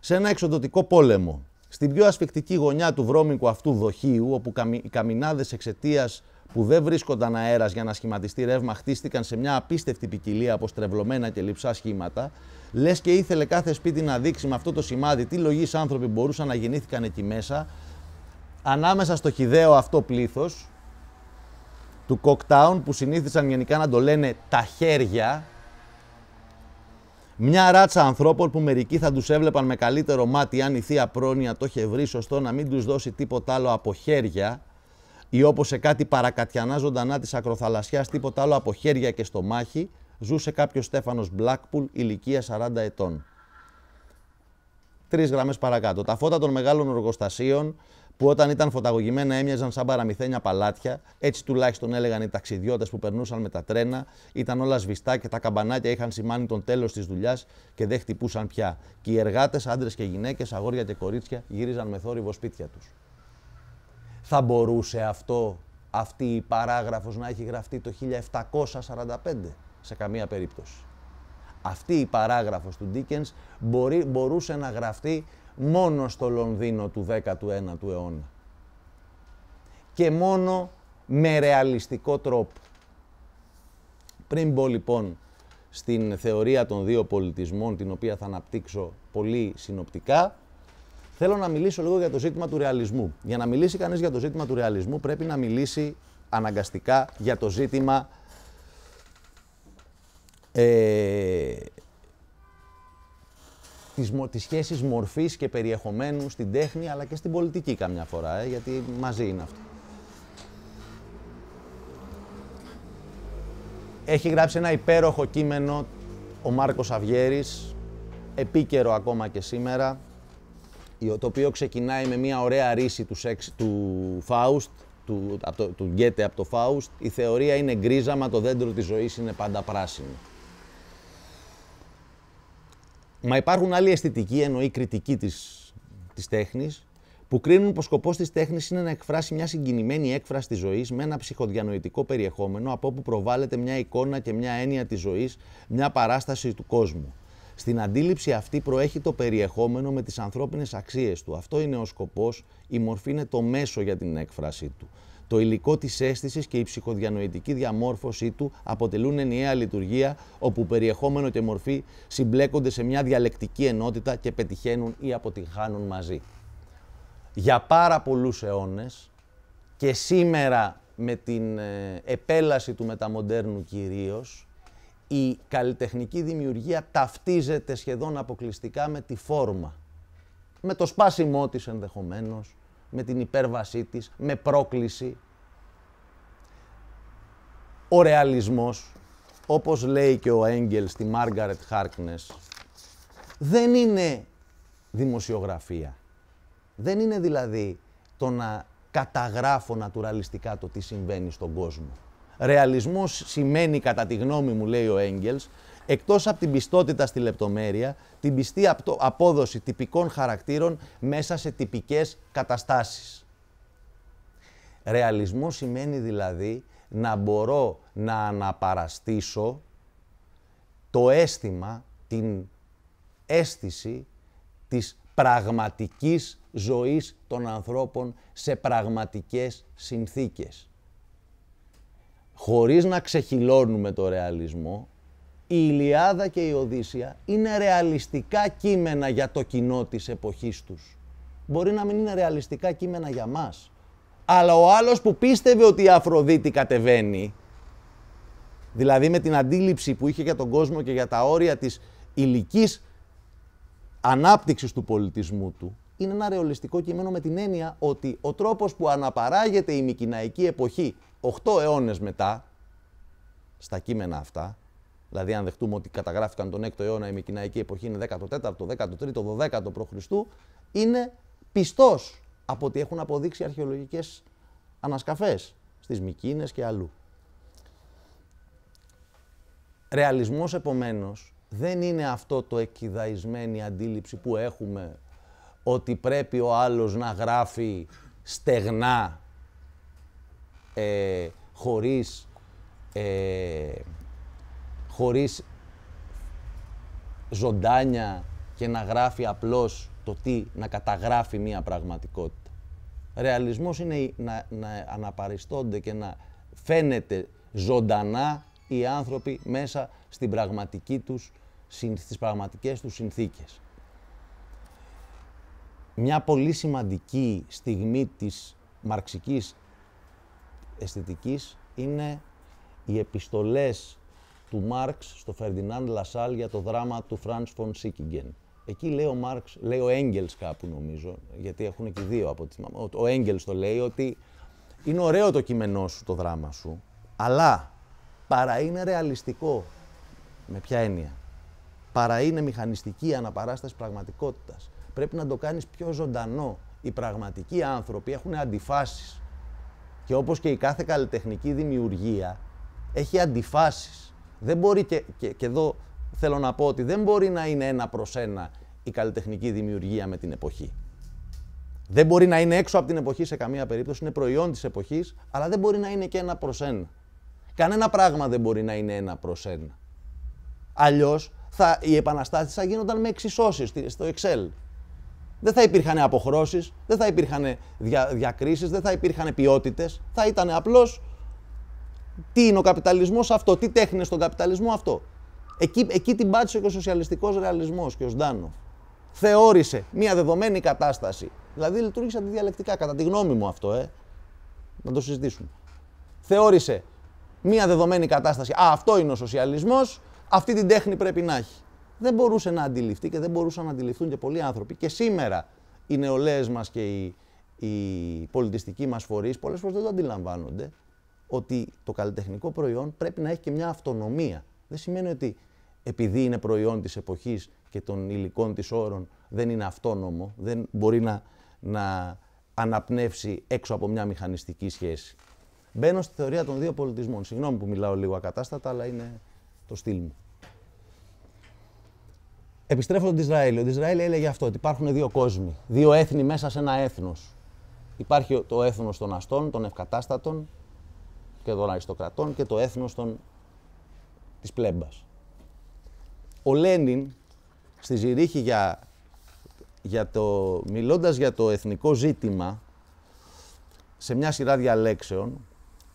σε ένα εξοδοτικό πόλεμο. Στην πιο ασφικτική γωνιά του βρώμικου αυτού δοχείου, όπου οι καμινάδες εξαιτίας που δεν βρίσκονταν αέρας για να σχηματιστεί ρεύμα, χτίστηκαν σε μια απίστευτη ποικιλία από στρεβλωμένα και λυψά σχήματα, λες και ήθελε κάθε σπίτι να δείξει με αυτό το σημάδι τι λογή άνθρωποι μπορούσαν να γεννήθηκαν εκεί μέσα, ανάμεσα στο χιδαίο αυτό πλήθος, του Cocktown που συνήθισαν γενικά να το λένε τα χέρια. Μια ράτσα ανθρώπων που μερικοί θα τους έβλεπαν με καλύτερο μάτι αν η θεία πρόνοια το είχε βρει σωστό να μην τους δώσει τίποτα άλλο από χέρια ή όπως σε κάτι παρακατιανά ζωντανά της ακροθαλασσιάς τίποτα άλλο από χέρια και στο μάχη ζούσε κάποιος Στέφανος Μπλάκπουλ ηλικία 40 ετών. Τρεις γραμμές παρακάτω. Τα φώτα των μεγάλων εργοστασίων που όταν ήταν φωταγωγημένα έμοιαζαν σαν παραμυθένια παλάτια, έτσι τουλάχιστον έλεγαν οι ταξιδιώτες που περνούσαν με τα τρένα, ήταν όλα σβηστά και τα καμπανάκια είχαν σημάνει τον τέλος της δουλειάς και δεν χτυπούσαν πια. Και οι εργάτες, άντρες και γυναίκες, αγόρια και κορίτσια, γύριζαν με θόρυβο σπίτια τους. Θα μπορούσε αυτό, αυτή η παράγραφος να έχει γραφτεί το 1745 σε καμία περίπτωση. Αυτή η παράγραφος του Ντίκεν μπορούσε να γραφτεί μόνο στο Λονδίνο του 19ου αιώνα. Και μόνο με ρεαλιστικό τρόπο. Πριν μπω λοιπόν στην θεωρία των δύο πολιτισμών, την οποία θα αναπτύξω πολύ συνοπτικά, θέλω να μιλήσω λίγο για το ζήτημα του ρεαλισμού. Για να μιλήσει κανείς για το ζήτημα του ρεαλισμού πρέπει να μιλήσει αναγκαστικά για το ζήτημα ε, τις, τις σχέσεις μορφής και περιεχομένου στην τέχνη αλλά και στην πολιτική καμιά φορά, ε, γιατί μαζί είναι αυτό. Έχει γράψει ένα υπέροχο κείμενο ο Μάρκος Αυγέρης, επίκαιρο ακόμα και σήμερα, το οποίο ξεκινάει με μια ωραία ρίση του, σεξ, του Φάουστ, του, από το, του Γκέτε από το Φάουστ. Η θεωρία είναι γκρίζα, μα το δέντρο της ζωής είναι πάντα πράσινο. Μα υπάρχουν άλλοι αισθητικοί, εννοεί κριτικοί της, της τέχνης, που κρίνουν πως σκοπός της τέχνης είναι να εκφράσει μια συγκινημένη έκφραση της ζωής με ένα ψυχοδιανοητικό περιεχόμενο από όπου προβάλλεται μια εικόνα και μια έννοια της ζωής, μια παράσταση του κόσμου. Στην αντίληψη αυτή προέχει το περιεχόμενο με τις ανθρώπινες αξίες του. Αυτό είναι ο σκοπός, η μορφή είναι το μέσο για την έκφρασή του. Το υλικό της αίσθησης και η ψυχοδιανοητική διαμόρφωσή του αποτελούν ενιαία λειτουργία όπου περιεχόμενο και μορφή συμπλέκονται σε μια διαλεκτική ενότητα και πετυχαίνουν ή αποτυγχάνουν μαζί. Για πάρα πολλούς αιώνες, και σήμερα με την ε, επέλαση του μεταμοντέρνου κυρίως, η καλλιτεχνική δημιουργία ταυτίζεται σχεδόν αποκλειστικά με τη φόρμα. Με το σπάσιμό της ενδεχομένως, με την υπέρβασή της, με πρόκληση. Ο ρεαλισμός, όπως λέει και ο Έγγελ στη Μάργαρετ Χάρκνες, δεν είναι δημοσιογραφία. Δεν είναι δηλαδή το να καταγράφω νατουραλιστικά το τι συμβαίνει στον κόσμο. Ρεαλισμός σημαίνει, κατά τη γνώμη μου, λέει ο Έγγελς, εκτός από την πιστότητα στη λεπτομέρεια, την πιστή απόδοση τυπικών χαρακτήρων μέσα σε τυπικές καταστάσεις. Ρεαλισμό σημαίνει δηλαδή να μπορώ να αναπαραστήσω το αίσθημα, την αίσθηση της πραγματικής ζωής των ανθρώπων σε πραγματικές συνθήκες. Χωρίς να ξεχυλώνουμε το ρεαλισμό, η Ιλιάδα και η Οδύσσια είναι ρεαλιστικά κείμενα για το κοινό της εποχής τους. Μπορεί να μην είναι ρεαλιστικά κείμενα για μας. Αλλά ο άλλος που πίστευε ότι η Αφροδίτη κατεβαίνει, δηλαδή με την αντίληψη που είχε για τον κόσμο και για τα όρια της ηλική ανάπτυξης του πολιτισμού του, είναι ένα ρεαλιστικό κείμενο με την έννοια ότι ο τρόπος που αναπαράγεται η Μικυναϊκή εποχή 8 αιώνες μετά, στα κείμενα αυτά, Δηλαδή, αν δεχτούμε ότι καταγράφηκαν τον 6ο αιώνα η Μικυναϊκή εποχή είναι 14ο, 13ο, 12ο π.Χ., είναι πιστό από ότι έχουν αποδείξει αρχαιολογικέ ανασκαφέ στι Μικίνε και αλλού. Ρεαλισμός επομένως δεν είναι αυτό το εκκυδαϊσμένη αντίληψη που έχουμε ότι πρέπει ο αιωνα η μικυναικη εποχη ειναι 14 ο 13 ο 12 ο πχ ειναι πιστο απο οτι εχουν αποδειξει αρχαιολογικε ανασκαφε στις μικινε και αλλου ρεαλισμος επομενω δεν ειναι αυτο το εκειδαισμενη αντιληψη που εχουμε οτι πρεπει ο αλλος να γράφει στεγνά ε, χωρίς ε, χωρίς ζωντάνια και να γράφει απλώς το τι να καταγράφει μία πραγματικότητα. Ρεαλισμός είναι να, αναπαριστώνται και να φαίνεται ζωντανά οι άνθρωποι μέσα στην πραγματική τους, στις πραγματικές τους συνθήκες. Μια πολύ σημαντική στιγμή της μαρξικής αισθητικής είναι οι επιστολές του Μάρξ στο Φερδινάν Λασάλ για το δράμα του Φρανς Φον Σίκιγκεν. Εκεί λέει ο Μάρξ, λέει ο Έγγελς κάπου νομίζω, γιατί έχουν και δύο από τις μαμά. Ο Έγγελς το λέει ότι είναι ωραίο το κείμενό σου, το δράμα σου, αλλά παρά είναι ρεαλιστικό. Με ποια έννοια. Παρά είναι μηχανιστική αναπαράσταση πραγματικότητας. Πρέπει να το κάνεις πιο ζωντανό. Οι πραγματικοί άνθρωποι έχουν αντιφάσεις. Και όπως και η κάθε καλλιτεχνική δημιουργία έχει αντιφάσεις. Δεν μπορεί και, και, εδώ θέλω να πω ότι δεν μπορεί να είναι ένα προς ένα η καλλιτεχνική δημιουργία με την εποχή. Δεν μπορεί να είναι έξω από την εποχή σε καμία περίπτωση, είναι προϊόν της εποχής, αλλά δεν μπορεί να είναι και ένα προς ένα. Κανένα πράγμα δεν μπορεί να είναι ένα προς ένα. Αλλιώς θα, οι επαναστάσεις θα γίνονταν με εξισώσεις στο Excel. Δεν θα υπήρχαν αποχρώσεις, δεν θα υπήρχαν δια, διακρίσεις, δεν θα υπήρχαν ποιότητες. Θα ήταν απλώς τι είναι ο καπιταλισμός αυτό, τι τέχνη στον καπιταλισμό αυτό. Εκεί, εκεί την πάτησε και ο σοσιαλιστικός ρεαλισμός και ο Σντάνο. Θεώρησε μια δεδομένη κατάσταση. Δηλαδή λειτουργήσε αντιδιαλεκτικά, κατά τη γνώμη μου αυτό, ε. Να το συζητήσουμε. Θεώρησε μια δεδομένη κατάσταση. Α, αυτό είναι ο σοσιαλισμός, αυτή την τέχνη πρέπει να έχει. Δεν μπορούσε να αντιληφθεί και δεν μπορούσαν να αντιληφθούν και πολλοί άνθρωποι. Και σήμερα οι νεολαίες μας και οι, οι πολιτιστικοί μας φορείς πολλές φορές δεν το αντιλαμβάνονται ότι το καλλιτεχνικό προϊόν πρέπει να έχει και μια αυτονομία. Δεν σημαίνει ότι επειδή είναι προϊόν της εποχής και των υλικών της όρων δεν είναι αυτόνομο, δεν μπορεί να, να αναπνεύσει έξω από μια μηχανιστική σχέση. Μπαίνω στη θεωρία των δύο πολιτισμών. Συγγνώμη που μιλάω λίγο ακατάστατα, αλλά είναι το στυλ μου. Επιστρέφω τον Ισραήλ. Ο Ισραήλ έλεγε αυτό, ότι υπάρχουν δύο κόσμοι, δύο έθνη μέσα σε ένα έθνος. Υπάρχει το έθνος των αστών, των ευκατάστατων, και των αριστοκρατών και το έθνος των... της πλέμπας. Ο Λένιν στη Ζηρίχη για, για το... μιλώντας για το εθνικό ζήτημα σε μια σειρά διαλέξεων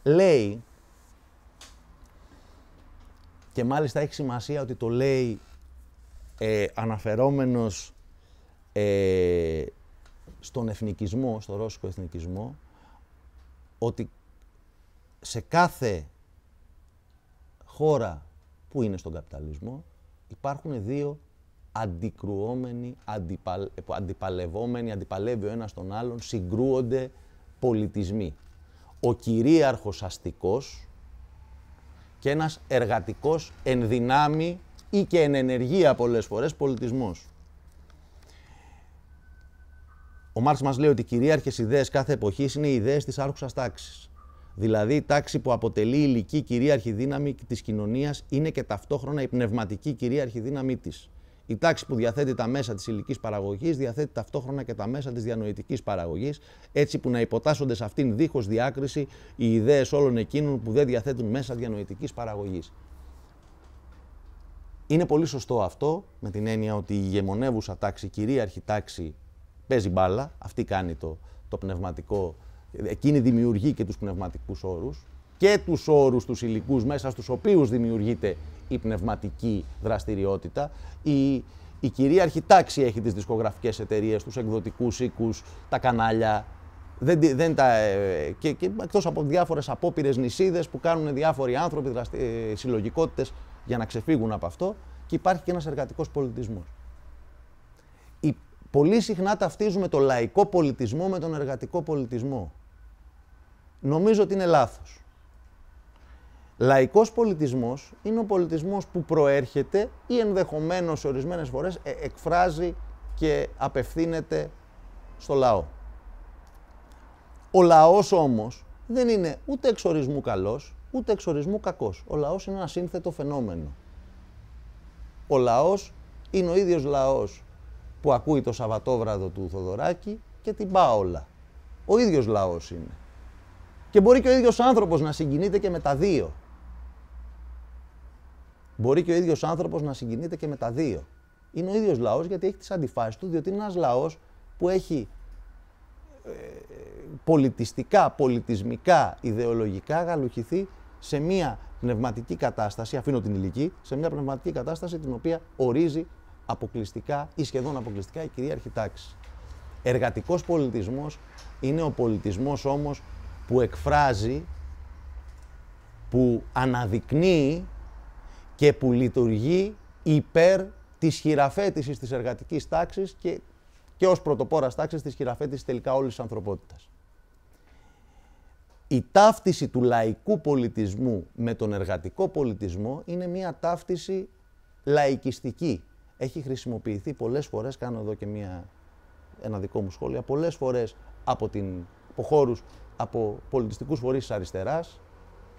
λέει και μάλιστα έχει σημασία ότι το λέει ε, αναφερόμενος ε, στον εθνικισμό, στον ρώσικο εθνικισμό, ότι σε κάθε χώρα που είναι στον καπιταλισμό υπάρχουν δύο αντικρουόμενοι, αντιπαλευόμενοι, αντιπαλεύει ο ένας τον άλλον, συγκρούονται πολιτισμοί. Ο κυρίαρχος αστικός και ένας εργατικός δυνάμει ή και εν ενεργεία πολλές φορές πολιτισμός. Ο Μάρξ μας λέει ότι οι κυρίαρχες ιδέες κάθε εποχής είναι οι ιδέες της άρχουσας τάξης. Δηλαδή η τάξη που αποτελεί η ηλική κυρίαρχη δύναμη της κοινωνίας είναι και ταυτόχρονα η πνευματική κυρίαρχη δύναμή της. Η τάξη που διαθέτει τα μέσα της υλική παραγωγής διαθέτει ταυτόχρονα και τα μέσα της διανοητικής παραγωγής, έτσι που να υποτάσσονται σε αυτήν δίχως διάκριση οι ιδέες όλων εκείνων που δεν διαθέτουν μέσα διανοητικής παραγωγής. Είναι πολύ σωστό αυτό, με την έννοια ότι η ηγεμονεύουσα τάξη, η κυρίαρχη τάξη, παίζει μπάλα. Αυτή κάνει το, το πνευματικό εκείνη δημιουργεί και τους πνευματικούς όρους και τους όρους τους υλικούς μέσα στους οποίους δημιουργείται η πνευματική δραστηριότητα. Η, η κυρίαρχη τάξη έχει τις δισκογραφικές εταιρείες, τους εκδοτικούς οίκους, τα κανάλια, δεν, δεν τα, ε, και, και εκτός από διάφορες απόπειρες νησίδες που κάνουν διάφοροι άνθρωποι, δραστη, ε, συλλογικότητες για να ξεφύγουν από αυτό και υπάρχει και ένας εργατικός πολιτισμός. πολύ συχνά ταυτίζουμε το λαϊκό πολιτισμό με τον εργατικό πολιτισμό νομίζω ότι είναι λάθος. Λαϊκός πολιτισμός είναι ο πολιτισμός που προέρχεται ή ενδεχομένως ορισμένες φορές ε, εκφράζει και απευθύνεται στο λαό. Ο λαός όμως δεν είναι ούτε εξορισμού καλός, ούτε εξορισμού κακός. Ο λαός είναι ένα σύνθετο φαινόμενο. Ο λαός είναι ο ίδιος λαός που ακούει το Σαββατόβραδο του Θοδωράκη και την Πάολα. Ο ίδιος λαός είναι. Και μπορεί και ο ίδιος άνθρωπος να συγκινείται και με τα δύο. Μπορεί και ο ίδιος άνθρωπος να συγκινείται και με τα δύο. Είναι ο ίδιος λαός γιατί έχει τις αντιφάσεις του, διότι είναι ένας λαός που έχει ε, πολιτιστικά, πολιτισμικά, ιδεολογικά γαλουχηθεί σε μια πνευματική κατάσταση, αφήνω την ηλική, σε μια πνευματική κατάσταση την οποία ορίζει αποκλειστικά ή σχεδόν αποκλειστικά η κυρίαρχη τάξη. Εργατικός πολιτισμός είναι ο πολιτισμός όμως που εκφράζει, που αναδεικνύει και που λειτουργεί υπέρ της χειραφέτησης της εργατικής τάξης και, και ως πρωτοπόρας τάξης της χειραφέτησης τελικά όλης της ανθρωπότητας. Η ταύτιση του λαϊκού πολιτισμού με τον εργατικό πολιτισμό είναι μια ταύτιση λαϊκιστική. Έχει χρησιμοποιηθεί πολλές φορές, κάνω εδώ και μια, ένα δικό μου σχόλιο, πολλές φορές από, την, από από πολιτιστικούς φορείς της αριστεράς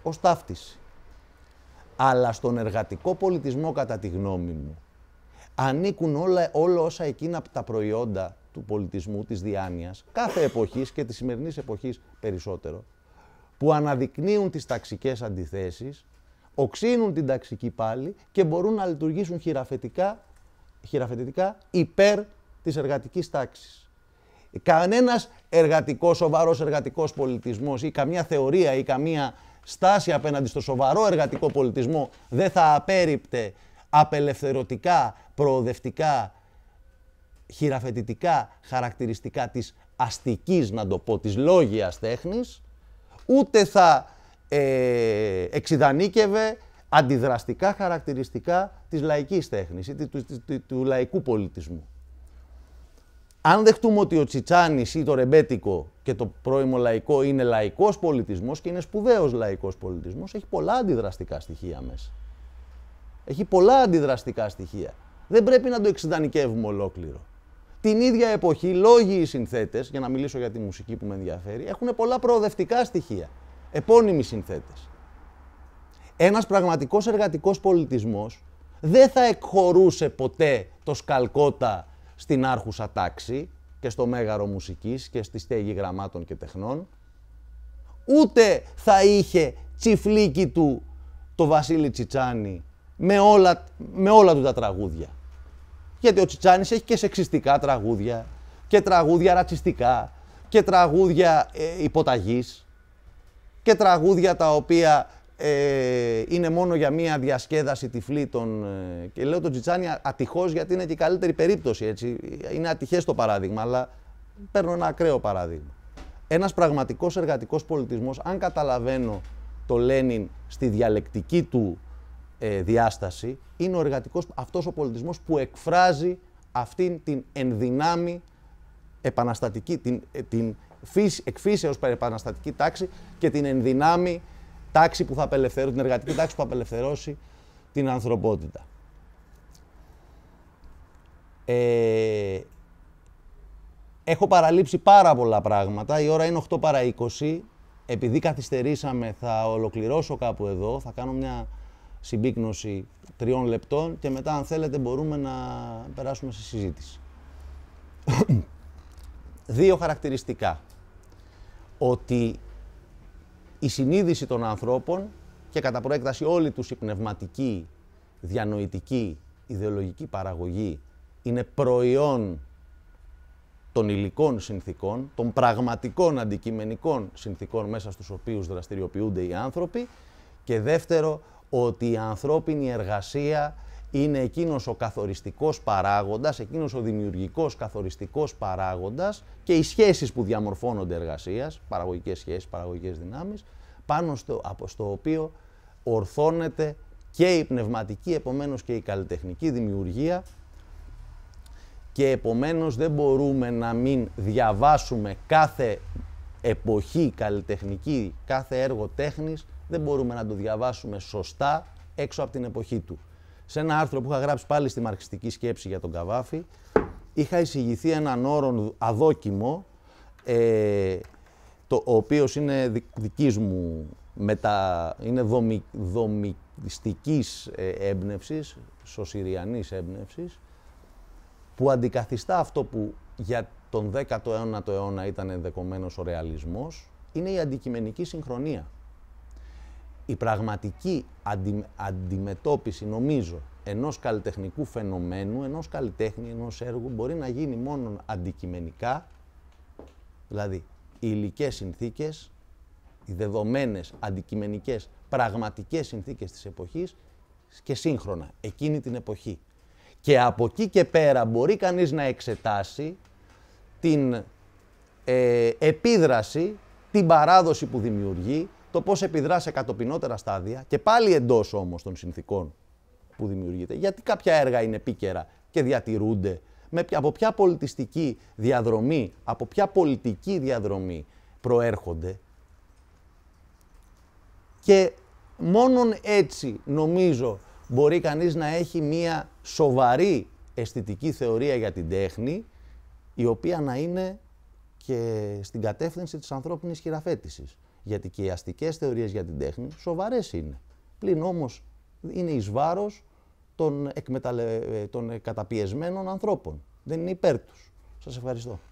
ως ταύτιση. Αλλά στον εργατικό πολιτισμό, κατά τη γνώμη μου, ανήκουν όλα, όσα εκείνα τα προϊόντα του πολιτισμού, της διάνοιας, κάθε εποχής και της σημερινής εποχής περισσότερο, που αναδεικνύουν τις ταξικές αντιθέσεις, οξύνουν την ταξική πάλι και μπορούν να λειτουργήσουν χειραφετικά, χειραφετικά υπέρ της εργατικής τάξης. Κανένας εργατικός, σοβαρός εργατικός πολιτισμός ή καμία θεωρία ή καμία στάση απέναντι στο σοβαρό εργατικό πολιτισμό δεν θα απέρριπτε απελευθερωτικά, προοδευτικά, χειραφετητικά χαρακτηριστικά της αστικής, να το πω, της λόγιας τέχνης, ούτε θα ε, αντιδραστικά χαρακτηριστικά της λαϊκής τέχνης ή του, του λαϊκού πολιτισμού αν δεχτούμε ότι ο Τσιτσάνης ή το ρεμπέτικο και το πρώιμο λαϊκό είναι λαϊκός πολιτισμός και είναι σπουδαίος λαϊκός πολιτισμός, έχει πολλά αντιδραστικά στοιχεία μέσα. Έχει πολλά αντιδραστικά στοιχεία. Δεν πρέπει να το εξειδανικεύουμε ολόκληρο. Την ίδια εποχή, λόγοι οι συνθέτες, για να μιλήσω για τη μουσική που με ενδιαφέρει, έχουν πολλά προοδευτικά στοιχεία. Επώνυμοι συνθέτες. Ένας πραγματικός εργατικός πολιτισμός δεν θα εκχωρούσε ποτέ το σκαλκότα στην άρχουσα τάξη και στο μέγαρο μουσικής και στη στέγη γραμμάτων και τεχνών, ούτε θα είχε τσιφλίκι του το Βασίλη Τσιτσάνη με όλα, με όλα του τα τραγούδια. Γιατί ο Τσιτσάνης έχει και σεξιστικά τραγούδια και τραγούδια ρατσιστικά και τραγούδια ε, υποταγής και τραγούδια τα οποία ε, είναι μόνο για μία διασκέδαση τυφλή των. Ε, και λέω τον Τζιτσάνι ατυχώς γιατί είναι και η καλύτερη περίπτωση. Έτσι. Είναι ατυχές το παράδειγμα, αλλά παίρνω ένα ακραίο παράδειγμα. ένας πραγματικός εργατικός πολιτισμός αν καταλαβαίνω το Λένιν στη διαλεκτική του ε, διάσταση, είναι ο εργατικός, αυτός ο πολιτισμός που εκφράζει αυτήν την ενδυνάμει επαναστατική, την, ε, την φύση, εκφύσεως επαναστατική τάξη και την ενδυνάμει τάξη που θα απελευθερώσει, την εργατική τάξη που θα απελευθερώσει την ανθρωπότητα. Ε, έχω παραλείψει πάρα πολλά πράγματα. Η ώρα είναι 8 παρα 20. Επειδή καθυστερήσαμε θα ολοκληρώσω κάπου εδώ. Θα κάνω μια συμπίκνωση τριών λεπτών και μετά αν θέλετε μπορούμε να περάσουμε σε συζήτηση. Δύο χαρακτηριστικά. Ότι η συνείδηση των ανθρώπων και κατά προέκταση όλη τους η πνευματική, διανοητική, ιδεολογική παραγωγή είναι προϊόν των υλικών συνθήκων, των πραγματικών αντικειμενικών συνθήκων μέσα στους οποίους δραστηριοποιούνται οι άνθρωποι και δεύτερο ότι η ανθρώπινη εργασία είναι εκείνος ο καθοριστικός παράγοντας, εκείνος ο δημιουργικός καθοριστικός παράγοντας και οι σχέσεις που διαμορφώνονται εργασίας, παραγωγικές σχέσεις, παραγωγικές δυνάμεις, πάνω στο, από, στο οποίο ορθώνεται και η πνευματική, επομένως και η καλλιτεχνική δημιουργία και επομένως δεν μπορούμε να μην διαβάσουμε κάθε εποχή καλλιτεχνική, κάθε έργο τέχνης, δεν μπορούμε να το διαβάσουμε σωστά έξω από την εποχή του σε ένα άρθρο που είχα γράψει πάλι στη μαρξιστική σκέψη για τον Καβάφη, είχα εισηγηθεί έναν όρο αδόκιμο, ε, το οποίος είναι δικής μου μετα... είναι δομι... δομιστικής ε, έμπνευσης, σωσυριανής που αντικαθιστά αυτό που για τον 19ο αιώνα ήταν ενδεχομένω ο ρεαλισμός, είναι η αντικειμενική συγχρονία η πραγματική αντιμετώπιση, νομίζω, ενός καλλιτεχνικού φαινομένου, ενός καλλιτέχνη, ενός έργου, μπορεί να γίνει μόνο αντικειμενικά, δηλαδή οι υλικές συνθήκες, οι δεδομένες αντικειμενικές πραγματικές συνθήκες της εποχής και σύγχρονα, εκείνη την εποχή. Και από εκεί και πέρα μπορεί κανείς να εξετάσει την ε, επίδραση, την παράδοση που δημιουργεί, το πώς επιδρά σε κατοπινότερα στάδια και πάλι εντός όμως των συνθήκων που δημιουργείται. Γιατί κάποια έργα είναι επίκαιρα και διατηρούνται, με, από ποια πολιτιστική διαδρομή, από ποια πολιτική διαδρομή προέρχονται. Και μόνον έτσι νομίζω μπορεί κανείς να έχει μία σοβαρή αισθητική θεωρία για την τέχνη, η οποία να είναι και στην κατεύθυνση της ανθρώπινης χειραφέτησης. Γιατί και οι αστικές θεωρίες για την τέχνη σοβαρές είναι. Πλην όμως είναι εις βάρος των, εκμεταλε... Ε, των καταπιεσμένων ανθρώπων. Δεν είναι υπέρ τους. Σας ευχαριστώ.